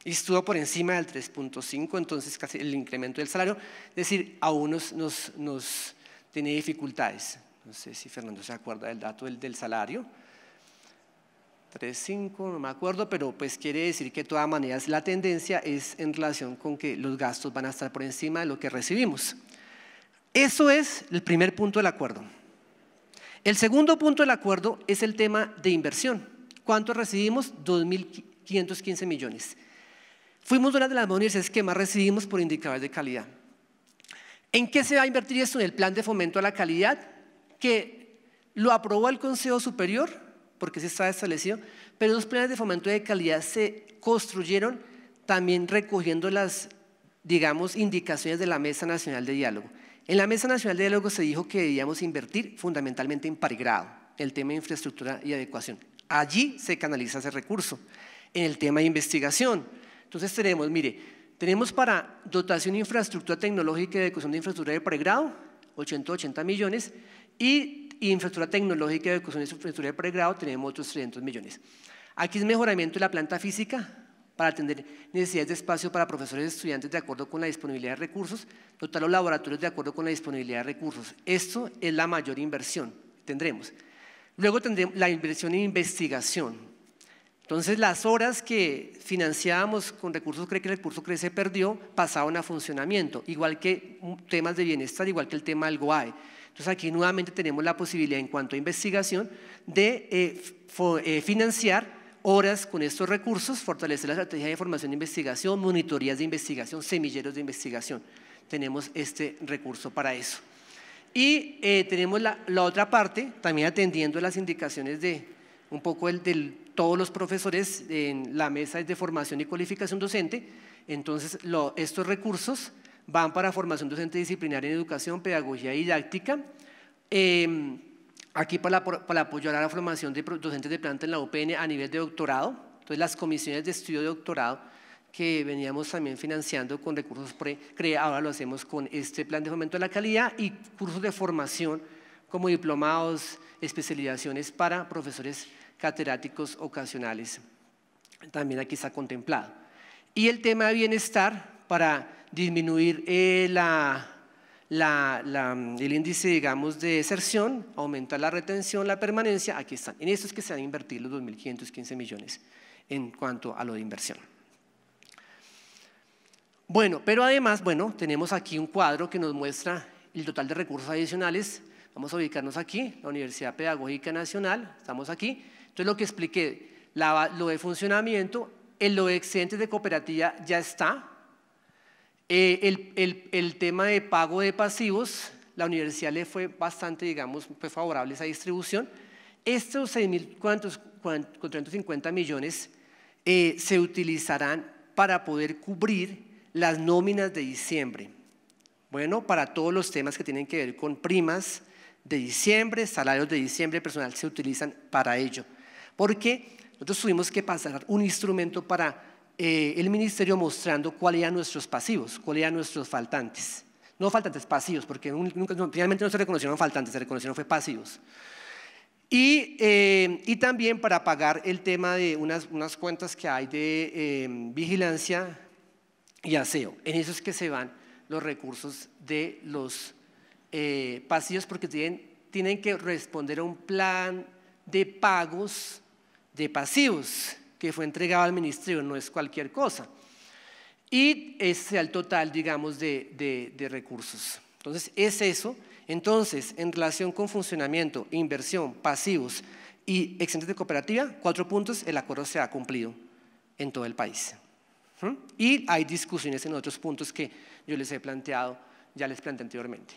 Y estuvo por encima del 3.5, entonces casi el incremento del salario, es decir, aún nos, nos tiene dificultades no sé si Fernando se acuerda del dato del, salario. salario, 3.5, no me acuerdo, pero pues quiere decir que de todas maneras la tendencia es en relación con que los gastos van a estar por encima de lo que recibimos. Eso es el primer punto del acuerdo. El segundo punto del acuerdo es el tema de inversión. ¿Cuánto recibimos? 2.515 millones. Fuimos una de las universidades que más recibimos por indicadores de calidad. ¿En qué se va a invertir esto? En el plan de fomento a la calidad que lo aprobó el Consejo Superior, porque se estaba establecido, pero los planes de fomento de calidad se construyeron también recogiendo las, digamos, indicaciones de la Mesa Nacional de Diálogo. En la Mesa Nacional de Diálogo se dijo que debíamos invertir fundamentalmente en parigrado, el tema de infraestructura y adecuación. Allí se canaliza ese recurso. En el tema de investigación, entonces tenemos, mire, tenemos para dotación de infraestructura tecnológica y adecuación de infraestructura de pregrado, 880 millones, y infraestructura tecnológica y educación y infraestructura de pregrado tenemos otros 300 millones. Aquí es mejoramiento de la planta física para atender necesidades de espacio para profesores y estudiantes de acuerdo con la disponibilidad de recursos, dotar los laboratorios de acuerdo con la disponibilidad de recursos. Esto es la mayor inversión que tendremos. Luego tendremos la inversión en investigación. Entonces, las horas que financiábamos con recursos cree que el recurso crece se perdió, pasaban a funcionamiento, igual que temas de bienestar, igual que el tema del GOAE. Entonces aquí nuevamente tenemos la posibilidad en cuanto a investigación de eh, eh, financiar horas con estos recursos, fortalecer la estrategia de formación e investigación, monitorías de investigación, semilleros de investigación. Tenemos este recurso para eso. Y eh, tenemos la, otra parte, también atendiendo las indicaciones de un poco todos los profesores en la mesa de formación y cualificación docente. Entonces, estos recursos van para formación docente disciplinaria en educación, pedagogía y didáctica. Em, aquí para, para, apoyar a la formación de docentes de planta en la UPN a nivel de doctorado. Entonces, las comisiones de estudio de doctorado que veníamos también financiando con recursos pre ahora lo hacemos con este plan de fomento de la calidad y cursos de formación como diplomados, especializaciones para profesores catedráticos ocasionales. También aquí está contemplado. Y el tema de bienestar para disminuir eh, el índice, digamos, de deserción, aumentar la retención, la permanencia, aquí están. En esto es que se van a invertir los 2.515 millones en cuanto a lo de inversión. Bueno, pero además, bueno, tenemos aquí un cuadro que nos muestra el total de recursos adicionales. Vamos a ubicarnos aquí, la Universidad Pedagógica Nacional, estamos aquí. Entonces, lo que expliqué, lo de funcionamiento, el, lo de excedentes de cooperativa ya está, eh, el, tema de pago de pasivos, la universidad le fue bastante, digamos, fue pues, favorable esa distribución. Estos 6.450 millones eh, se utilizarán para poder cubrir las nóminas de diciembre. Bueno, para todos los temas que tienen que ver con primas de diciembre, salarios de diciembre, personal, se utilizan para ello. Porque nosotros tuvimos que pasar un instrumento para eh, el ministerio mostrando cuáles eran nuestros pasivos, cuáles eran nuestros faltantes. No faltantes, pasivos, porque realmente no, no se reconocieron faltantes, se reconocieron pasivos. Eh, y, también para pagar el tema de unas, cuentas que hay de em, vigilancia y aseo. En eso es que se van los recursos de los eh, pasivos porque tienen que responder a un plan de pagos de pasivos que fue entregado al ministerio, no es cualquier cosa. Y es el total, digamos, de, recursos. Entonces, es eso. Entonces, en relación con funcionamiento, inversión, pasivos y excedentes de cooperativa, cuatro puntos, el acuerdo se ha cumplido en todo el país. ¿Mm? Y hay discusiones en otros puntos que yo les he planteado, ya les planteé anteriormente.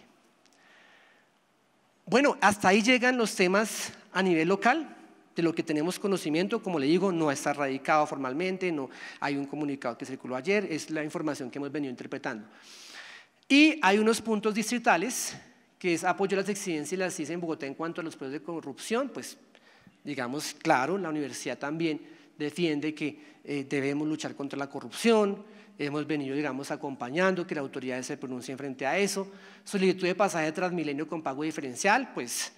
Bueno, hasta ahí llegan los temas a nivel local de lo que tenemos conocimiento, como le digo, no está radicado formalmente, no hay un comunicado que circuló ayer, es la información que hemos venido interpretando. Y hay unos puntos distritales, que es apoyo a las exigencias y las CIS en Bogotá en cuanto a los procesos de corrupción, pues digamos, claro, la universidad también defiende que eh, debemos luchar contra la corrupción, hemos venido, digamos, acompañando que las autoridades se pronuncien frente a eso, solicitud de pasaje de Transmilenio con pago diferencial, pues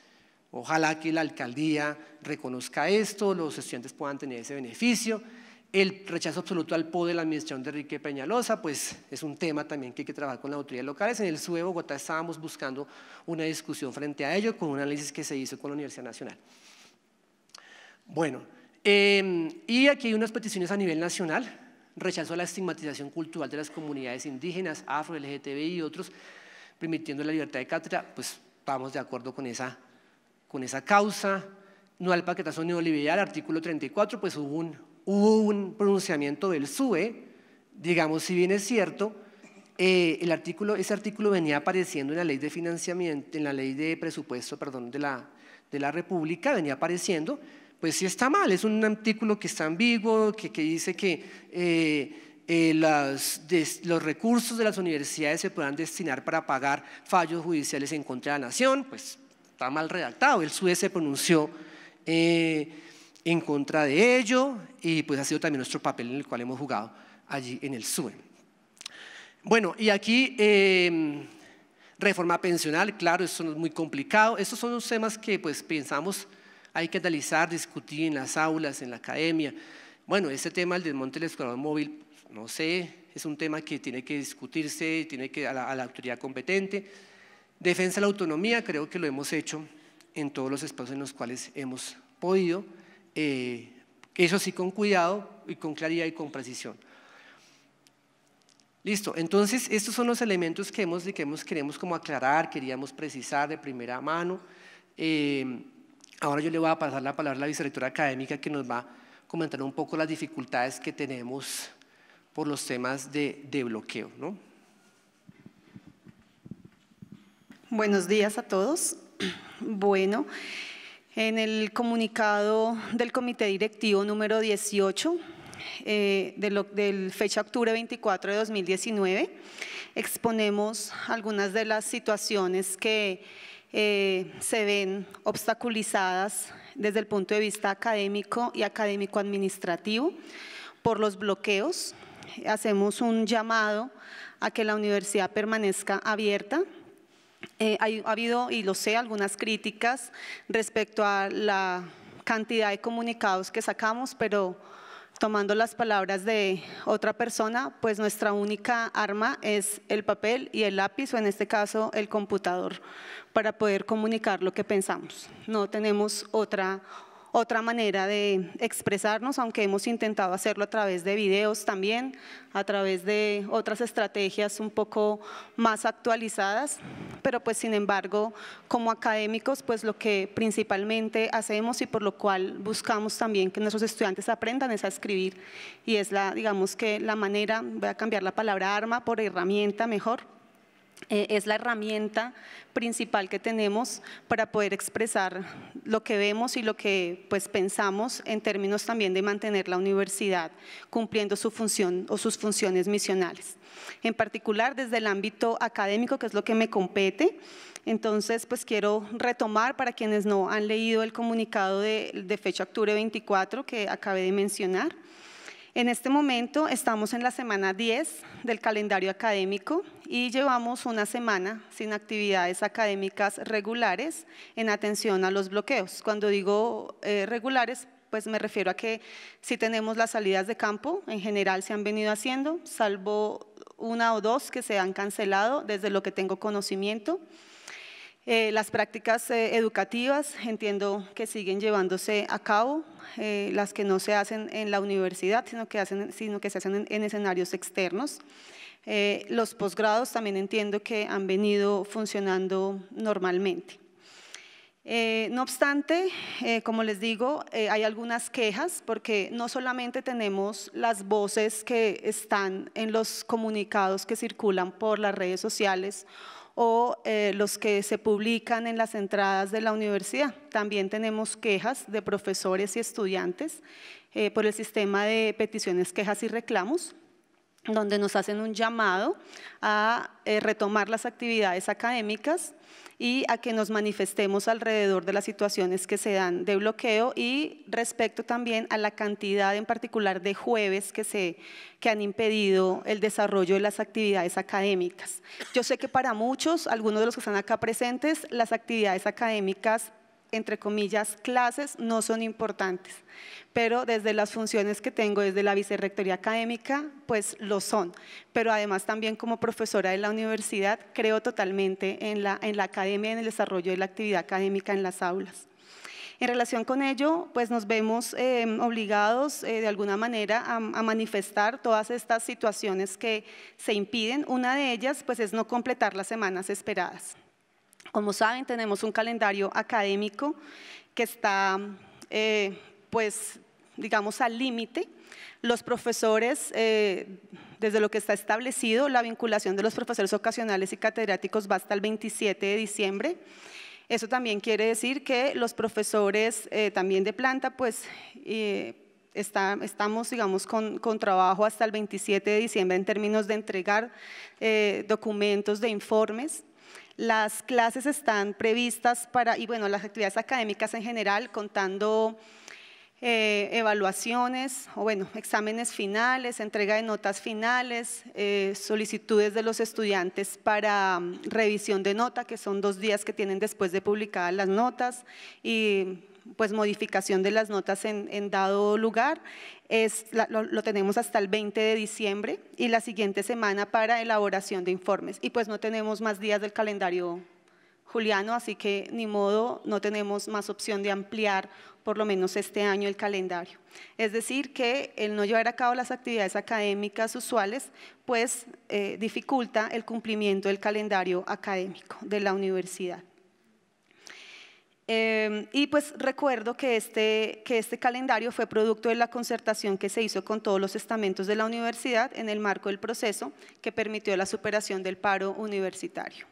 Ojalá que la alcaldía reconozca esto, los estudiantes puedan tener ese beneficio. El rechazo absoluto al poder de la administración de Enrique Peñalosa, pues es un tema también que hay que trabajar con las autoridades locales. En el SUE de Bogotá estábamos buscando una discusión frente a ello con un análisis que se hizo con la Universidad Nacional. Bueno, em, y aquí hay unas peticiones a nivel nacional. Rechazo a la estigmatización cultural de las comunidades indígenas, afro, LGTBI y otros, permitiendo la libertad de cátedra, pues estamos de acuerdo con esa con esa causa, no al paquetazo el artículo 34, pues hubo un, pronunciamiento del SUE, digamos, si bien es cierto, eh, ese artículo venía apareciendo en la ley de financiamiento, en la ley de presupuesto, perdón, de la, República, venía apareciendo, pues sí está mal, es un artículo que está ambiguo, que, dice que eh, eh, los recursos de las universidades se puedan destinar para pagar fallos judiciales en contra de la nación, pues mal redactado. El SUE se pronunció eh, en contra de ello y pues ha sido también nuestro papel en el cual hemos jugado allí en el SUE. Bueno, y aquí em, reforma pensional, claro, eso es muy complicado. esos son los temas que pues pensamos hay que analizar, discutir en las aulas, en la academia. Bueno, ese tema, el desmonte del escuadrón móvil, no sé, es un tema que tiene que discutirse, tiene que a la autoridad competente. Defensa de la autonomía, creo que lo hemos hecho en todos los espacios en los cuales hemos podido, eh, eso sí con cuidado y con claridad y con precisión. Listo, entonces estos son los elementos que hemos, que hemos queremos como aclarar, queríamos precisar de primera mano. Eh, ahora yo le voy a pasar la palabra a la vicerectora académica que nos va a comentar un poco las dificultades que tenemos por los temas de, de bloqueo, ¿no? Buenos días a todos. Bueno, en el comunicado del Comité Directivo número 18, eh, de del fecha octubre 24 de 2019, exponemos algunas de las situaciones que eh, se ven obstaculizadas desde el punto de vista académico y académico-administrativo por los bloqueos. Hacemos un llamado a que la universidad permanezca abierta eh, ha habido, y lo sé, algunas críticas respecto a la cantidad de comunicados que sacamos, pero tomando las palabras de otra persona, pues nuestra única arma es el papel y el lápiz, o en este caso el computador, para poder comunicar lo que pensamos. No tenemos otra otra manera de expresarnos, aunque hemos intentado hacerlo a través de videos también, a través de otras estrategias un poco más actualizadas, pero pues sin embargo, como académicos, pues lo que principalmente hacemos y por lo cual buscamos también que nuestros estudiantes aprendan es a escribir y es la, digamos que la manera, voy a cambiar la palabra arma por herramienta mejor, eh, es la herramienta principal que tenemos para poder expresar lo que vemos y lo que pues, pensamos en términos también de mantener la universidad cumpliendo su función o sus funciones misionales. En particular desde el ámbito académico, que es lo que me compete, entonces pues quiero retomar para quienes no han leído el comunicado de, de fecha octubre 24 que acabé de mencionar, en este momento estamos en la semana 10 del calendario académico y llevamos una semana sin actividades académicas regulares en atención a los bloqueos. Cuando digo eh, regulares, pues me refiero a que si tenemos las salidas de campo, en general se han venido haciendo, salvo una o dos que se han cancelado desde lo que tengo conocimiento. Eh, las prácticas eh, educativas entiendo que siguen llevándose a cabo, eh, las que no se hacen en la universidad, sino que, se hacen en, escenarios externos. los posgrados también entiendo que han venido funcionando normalmente. no obstante, como les digo, hay algunas quejas porque no solamente tenemos las voces que están en los comunicados que circulan por las redes sociales o eh, los que se publican en las entradas de la universidad. También tenemos quejas de profesores y estudiantes eh, por el sistema de peticiones, quejas y reclamos donde nos hacen un llamado a eh, retomar las actividades académicas y a que nos manifestemos alrededor de las situaciones que se dan de bloqueo y respecto también a la cantidad en particular de jueves que, se, que han impedido el desarrollo de las actividades académicas. Yo sé que para muchos, algunos de los que están acá presentes, las actividades académicas entre comillas, clases no son importantes, pero desde las funciones que tengo desde la Vicerrectoría Académica, pues lo son. Pero además también como profesora de la universidad, creo totalmente en la, en la academia en el desarrollo de la actividad académica en las aulas. En relación con ello, pues nos vemos eh, obligados eh, de alguna manera a, manifestar todas estas situaciones que se impiden. Una de ellas, pues es no completar las semanas esperadas. Como saben, tenemos un calendario académico que está, eh, pues, digamos, al límite. Los profesores, eh, desde lo que está establecido, la vinculación de los profesores ocasionales y catedráticos va hasta el 27 de diciembre. Eso también quiere decir que los profesores eh, también de planta, pues, estamos, digamos, con, trabajo hasta el 27 de diciembre en términos de entregar documentos de informes. Las clases están previstas para, y bueno, las actividades académicas en general, contando eh, evaluaciones, o bueno, exámenes finales, entrega de notas finales, eh, solicitudes de los estudiantes para mm, revisión de nota, que son dos días que tienen después de publicadas las notas, y pues modificación de las notas en, en dado lugar, lo, tenemos hasta el 20 de diciembre y la siguiente semana para elaboración de informes. Y pues no tenemos más días del calendario juliano, así que ni modo, no tenemos más opción de ampliar por lo menos este año el calendario. Es decir, que el no llevar a cabo las actividades académicas usuales, pues eh, dificulta el cumplimiento del calendario académico de la universidad. Em, y pues recuerdo que este, que este calendario fue producto de la concertación que se hizo con todos los estamentos de la universidad en el marco del proceso que permitió la superación del paro universitario.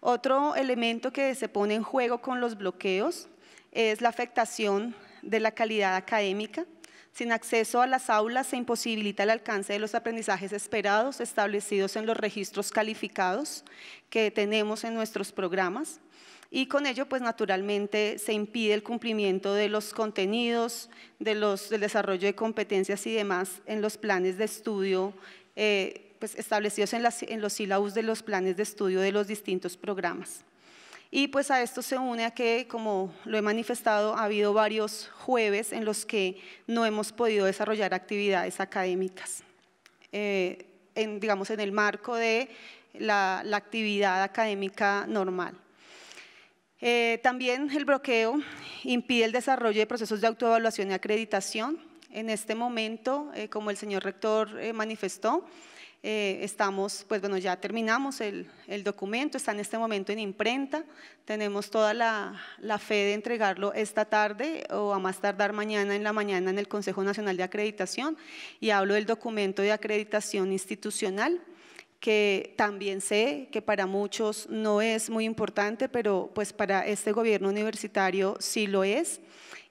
Otro elemento que se pone en juego con los bloqueos es la afectación de la calidad académica. Sin acceso a las aulas se imposibilita el alcance de los aprendizajes esperados establecidos en los registros calificados que tenemos en nuestros programas y con ello pues naturalmente se impide el cumplimiento de los contenidos, del desarrollo de competencias y demás en los planes de estudio eh, pues establecidos en, los sílabus de los planes de estudio de los distintos programas. Y pues a esto se une a que, como lo he manifestado, ha habido varios jueves en los que no hemos podido desarrollar actividades académicas, eh, digamos en el marco de la actividad académica normal. Eh, también el bloqueo impide el desarrollo de procesos de autoevaluación y acreditación. En este momento, eh, como el señor rector eh, manifestó, estamos, pues bueno, ya terminamos el, documento, está en este momento en imprenta, tenemos toda la, la fe de entregarlo esta tarde o a más tardar mañana en la mañana en el Consejo Nacional de Acreditación y hablo del documento de acreditación institucional que también sé que para muchos no es muy importante, pero pues para este gobierno universitario sí lo es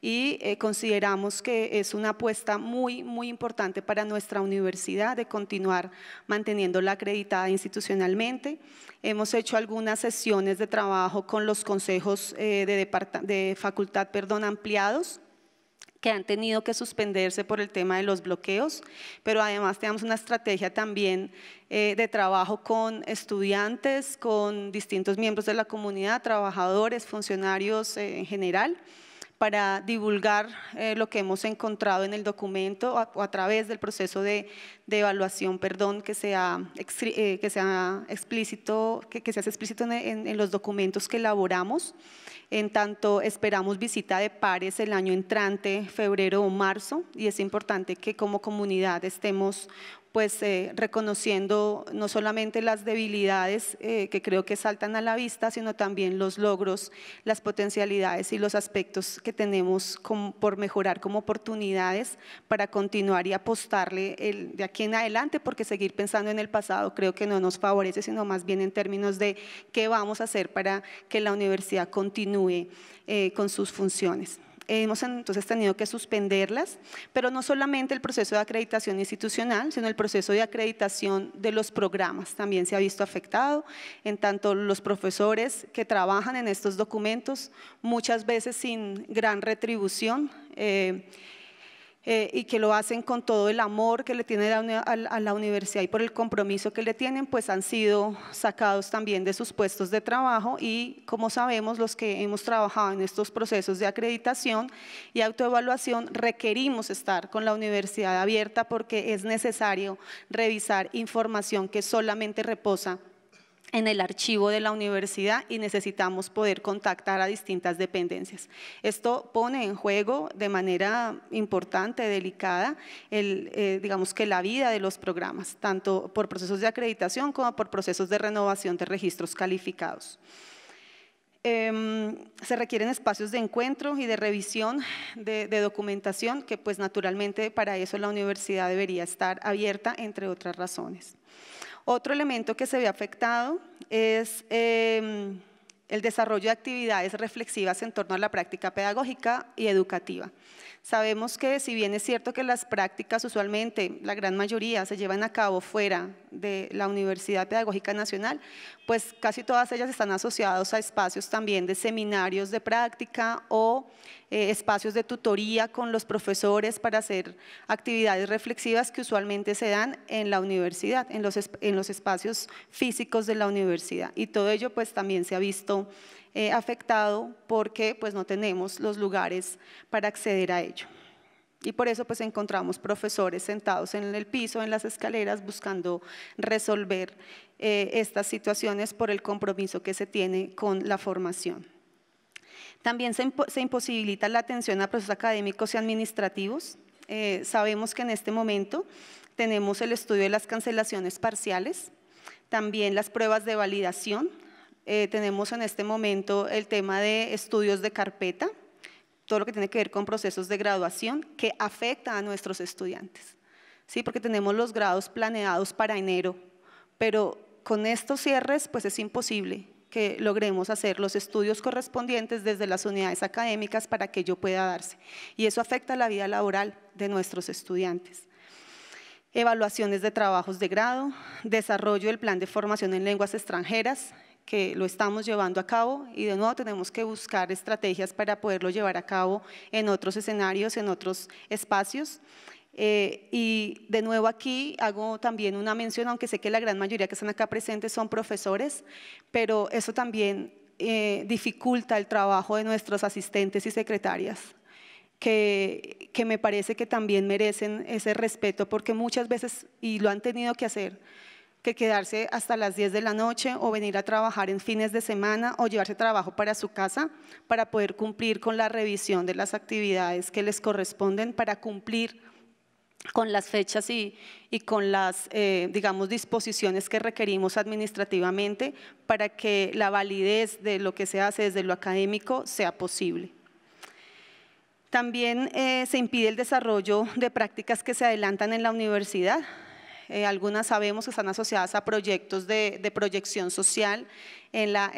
y eh, consideramos que es una apuesta muy, muy importante para nuestra universidad de continuar manteniéndola acreditada institucionalmente. Hemos hecho algunas sesiones de trabajo con los consejos eh, de, de, facultad perdón, ampliados que han tenido que suspenderse por el tema de los bloqueos, pero además tenemos una estrategia también eh, de trabajo con estudiantes, con distintos miembros de la comunidad, trabajadores, funcionarios eh, en general para divulgar eh, lo que hemos encontrado en el documento o a través del proceso de, evaluación, perdón, que sea, que sea explícito, que, sea explícito en los documentos que elaboramos. En tanto, esperamos visita de pares el año entrante, febrero o marzo, y es importante que como comunidad estemos pues eh, reconociendo no solamente las debilidades eh, que creo que saltan a la vista, sino también los logros, las potencialidades y los aspectos que tenemos por mejorar como oportunidades para continuar y apostarle de aquí en adelante, porque seguir pensando en el pasado creo que no nos favorece, sino más bien en términos de qué vamos a hacer para que la universidad continúe eh, con sus funciones hemos entonces tenido que suspenderlas, pero no solamente el proceso de acreditación institucional, sino el proceso de acreditación de los programas también se ha visto afectado, en tanto los profesores que trabajan en estos documentos, muchas veces sin gran retribución, eh, eh, y que lo hacen con todo el amor que le tiene a la universidad y por el compromiso que le tienen, pues han sido sacados también de sus puestos de trabajo y como sabemos los que hemos trabajado en estos procesos de acreditación y autoevaluación requerimos estar con la universidad abierta porque es necesario revisar información que solamente reposa en el archivo de la universidad y necesitamos poder contactar a distintas dependencias. Esto pone en juego de manera importante, delicada, eh, digamos que la vida de los programas, tanto por procesos de acreditación como por procesos de renovación de registros calificados. Em, se requieren espacios de encuentro y de revisión de, de, documentación, que pues naturalmente para eso la universidad debería estar abierta, entre otras razones. Otro elemento que se ve afectado es em, el desarrollo de actividades reflexivas en torno a la práctica pedagógica y educativa. Sabemos que si bien es cierto que las prácticas usualmente, la gran mayoría, se llevan a cabo fuera de la Universidad Pedagógica Nacional, pues casi todas ellas están asociadas a espacios también de seminarios de práctica o eh, espacios de tutoría con los profesores para hacer actividades reflexivas que usualmente se dan en la universidad, en los, espacios físicos de la universidad. Y todo ello pues también se ha visto eh, afectado porque pues no tenemos los lugares para acceder a ello. Y por eso pues encontramos profesores sentados en el piso, en las escaleras, buscando resolver eh, estas situaciones por el compromiso que se tiene con la formación. También se, imposibilita la atención a procesos académicos y administrativos. Eh, sabemos que en este momento tenemos el estudio de las cancelaciones parciales, también las pruebas de validación, eh, tenemos en este momento el tema de estudios de carpeta, todo lo que tiene que ver con procesos de graduación que afecta a nuestros estudiantes. Sí, porque tenemos los grados planeados para enero, pero con estos cierres pues es imposible que logremos hacer los estudios correspondientes desde las unidades académicas para que ello pueda darse. Y eso afecta la vida laboral de nuestros estudiantes evaluaciones de trabajos de grado, desarrollo del plan de formación en lenguas extranjeras, que lo estamos llevando a cabo y de nuevo tenemos que buscar estrategias para poderlo llevar a cabo en otros escenarios, en otros espacios. Eh, y de nuevo aquí hago también una mención, aunque sé que la gran mayoría que están acá presentes son profesores, pero eso también eh, dificulta el trabajo de nuestros asistentes y secretarias. Que, que, me parece que también merecen ese respeto, porque muchas veces, y lo han tenido que hacer, que quedarse hasta las 10 de la noche o venir a trabajar en fines de semana o llevarse trabajo para su casa para poder cumplir con la revisión de las actividades que les corresponden para cumplir con las fechas y, con las, eh, disposiciones que requerimos administrativamente para que la validez de lo que se hace desde lo académico sea posible. También eh, se impide el desarrollo de prácticas que se adelantan en la universidad, eh, algunas sabemos que están asociadas a proyectos de, proyección social en la,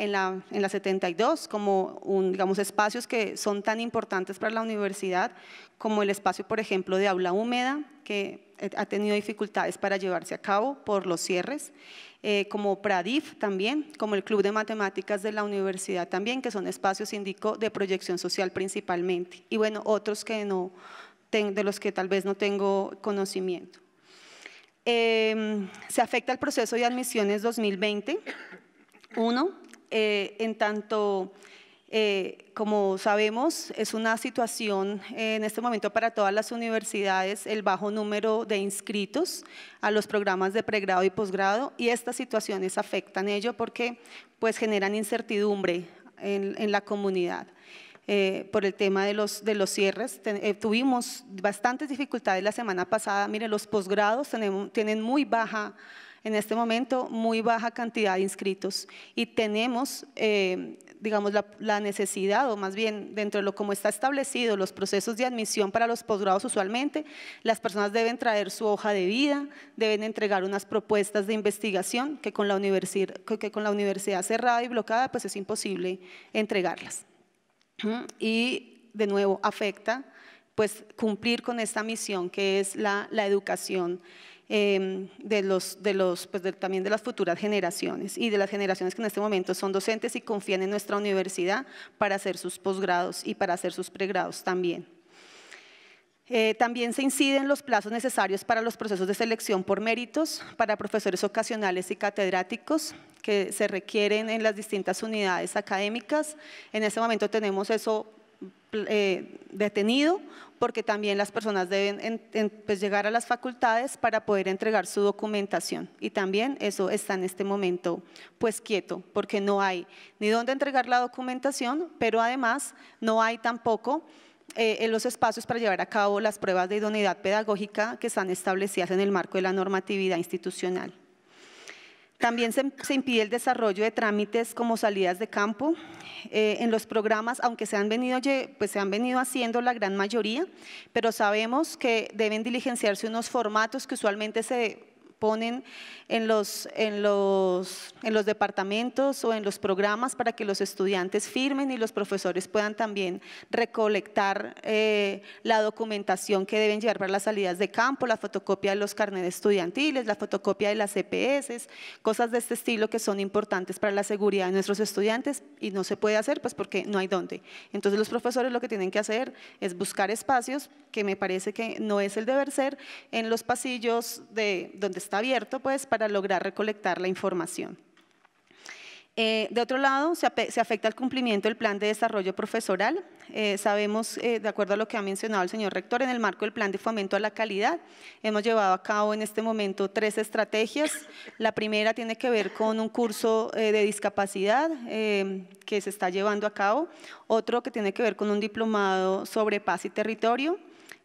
72, como digamos, espacios que son tan importantes para la universidad, como el espacio, por ejemplo, de aula húmeda, que eh, ha tenido dificultades para llevarse a cabo por los cierres, eh, como PRADIF también, como el Club de Matemáticas de la Universidad también, que son espacios, indico, de proyección social principalmente. Y bueno, otros que de los que tal vez no tengo conocimiento. Em, se afecta el proceso de admisiones 2020. Uno, eh, en tanto, eh, como sabemos, es una situación eh, en este momento para todas las universidades, el bajo número de inscritos a los programas de pregrado y posgrado, y estas situaciones afectan ello porque pues generan incertidumbre en la comunidad. Eh, por el tema de los, cierres. Eh, tuvimos bastantes dificultades la semana pasada. Mire, los posgrados tienen muy baja, en este momento, muy baja cantidad de inscritos y tenemos, eh, digamos, la, necesidad, o más bien dentro de lo como está establecido, los procesos de admisión para los posgrados usualmente, las personas deben traer su hoja de vida, deben entregar unas propuestas de investigación que con la universidad, que con la universidad cerrada y bloqueada, pues es imposible entregarlas y de nuevo afecta pues, cumplir con esta misión que es la, educación em, pues, de también de las futuras generaciones y de las generaciones que en este momento son docentes y confían en nuestra universidad para hacer sus posgrados y para hacer sus pregrados también. Eh, también se inciden los plazos necesarios para los procesos de selección por méritos para profesores ocasionales y catedráticos que se requieren en las distintas unidades académicas. En este momento tenemos eso eh, detenido porque también las personas deben pues llegar a las facultades para poder entregar su documentación y también eso está en este momento pues quieto porque no hay ni dónde entregar la documentación pero además no hay tampoco eh, en los espacios para llevar a cabo las pruebas de idoneidad pedagógica que están establecidas en el marco de la normatividad institucional. También se, impide el desarrollo de trámites como salidas de campo. Eh, en los programas, aunque se han, venido, pues se han venido haciendo la gran mayoría, pero sabemos que deben diligenciarse unos formatos que usualmente se ponen en los, en, los, en los departamentos o en los programas para que los estudiantes firmen y los profesores puedan también recolectar eh, la documentación que deben llevar para las salidas de campo, la fotocopia de los carnets estudiantiles, la fotocopia de las CPS, e cosas de este estilo que son importantes para la seguridad de nuestros estudiantes y no se puede hacer pues porque no hay dónde. Entonces los profesores lo que tienen que hacer es buscar espacios, que me parece que no es el deber ser, en los pasillos de donde está abierto pues, para lograr recolectar la información. Eh, de otro lado, se, afecta al cumplimiento del plan de desarrollo profesoral. Eh, sabemos, eh, de acuerdo a lo que ha mencionado el señor rector, en el marco del plan de fomento a la calidad, hemos llevado a cabo en este momento tres estrategias. La primera tiene que ver con un curso de discapacidad que se está llevando a cabo, otro que tiene que ver con un diplomado sobre paz y territorio,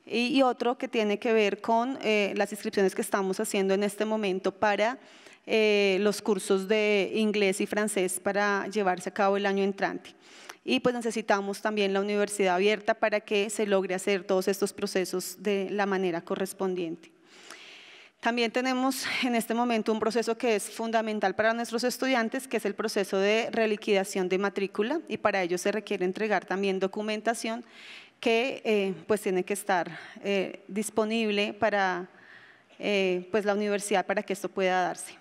y, otro que tiene que ver con eh, las inscripciones que estamos haciendo en este momento para eh, los cursos de inglés y francés para llevarse a cabo el año entrante. Y pues necesitamos también la universidad abierta para que se logre hacer todos estos procesos de la manera correspondiente. También tenemos en este momento un proceso que es fundamental para nuestros estudiantes, que es el proceso de reliquidación de matrícula, y para ello se requiere entregar también documentación que eh, pues tiene que estar eh, disponible para eh, pues, la universidad para que esto pueda darse.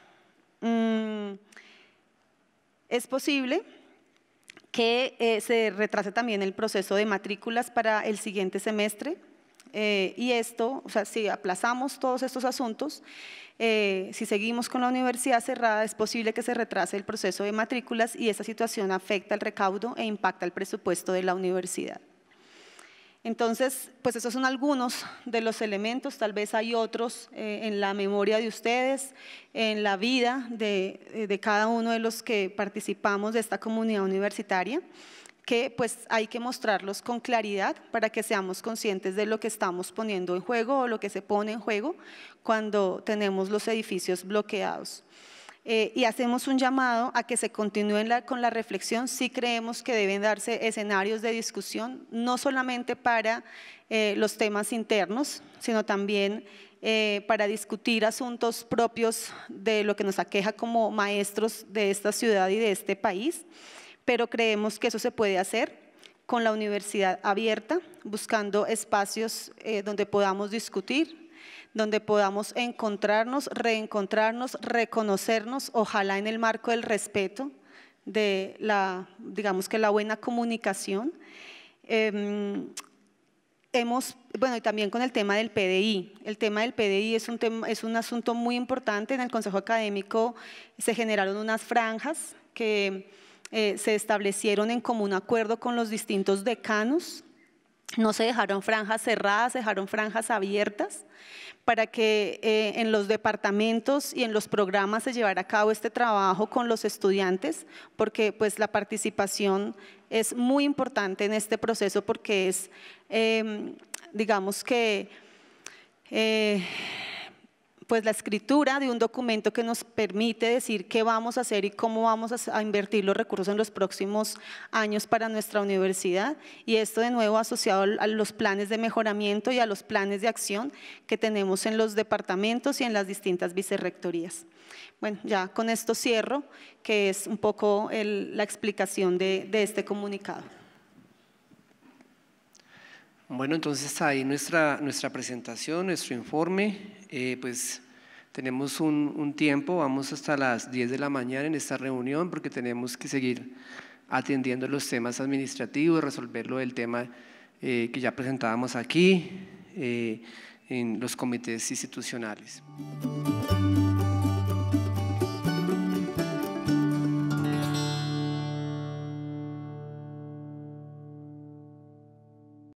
Mm, es posible que se retrase también el proceso de matrículas para el siguiente semestre y esto, o sea, si aplazamos todos estos asuntos, si seguimos con la universidad cerrada, es posible que se retrase el proceso de matrículas y esa situación afecta al recaudo e impacta el presupuesto de la universidad. Entonces, pues esos son algunos de los elementos, tal vez hay otros eh, en la memoria de ustedes, en la vida de, eh, de cada uno de los que participamos de esta comunidad universitaria, que pues hay que mostrarlos con claridad para que seamos conscientes de lo que estamos poniendo en juego o lo que se pone en juego cuando tenemos los edificios bloqueados. Eh, y hacemos un llamado a que se continúen con la reflexión. Sí creemos que deben darse escenarios de discusión, no solamente para eh, los temas internos, sino también eh, para discutir asuntos propios de lo que nos aqueja como maestros de esta ciudad y de este país, pero creemos que eso se puede hacer con la universidad abierta, buscando espacios donde podamos discutir, donde podamos encontrarnos, reencontrarnos, reconocernos, ojalá en el marco del respeto, de la, digamos que la buena comunicación. Em, hemos, bueno, y también con el tema del PDI. El tema del PDI es un, es un asunto muy importante. En el Consejo Académico se generaron unas franjas que eh, se establecieron en común acuerdo con los distintos decanos. No se dejaron franjas cerradas, se dejaron franjas abiertas para que eh, en los departamentos y en los programas se llevara a cabo este trabajo con los estudiantes, porque pues la participación es muy importante en este proceso porque es, em, digamos que, eh, pues la escritura de un documento que nos permite decir qué vamos a hacer y cómo vamos a invertir los recursos en los próximos años para nuestra universidad y esto de nuevo asociado a los planes de mejoramiento y a los planes de acción que tenemos en los departamentos y en las distintas vicerrectorías. Bueno, ya con esto cierro, que es un poco la explicación de este comunicado. Bueno, entonces ahí nuestra, nuestra presentación, nuestro informe, eh, pues tenemos un, tiempo, vamos hasta las 10 de la mañana en esta reunión porque tenemos que seguir atendiendo los temas administrativos, lo del tema eh, que ya presentábamos aquí eh, en los comités institucionales.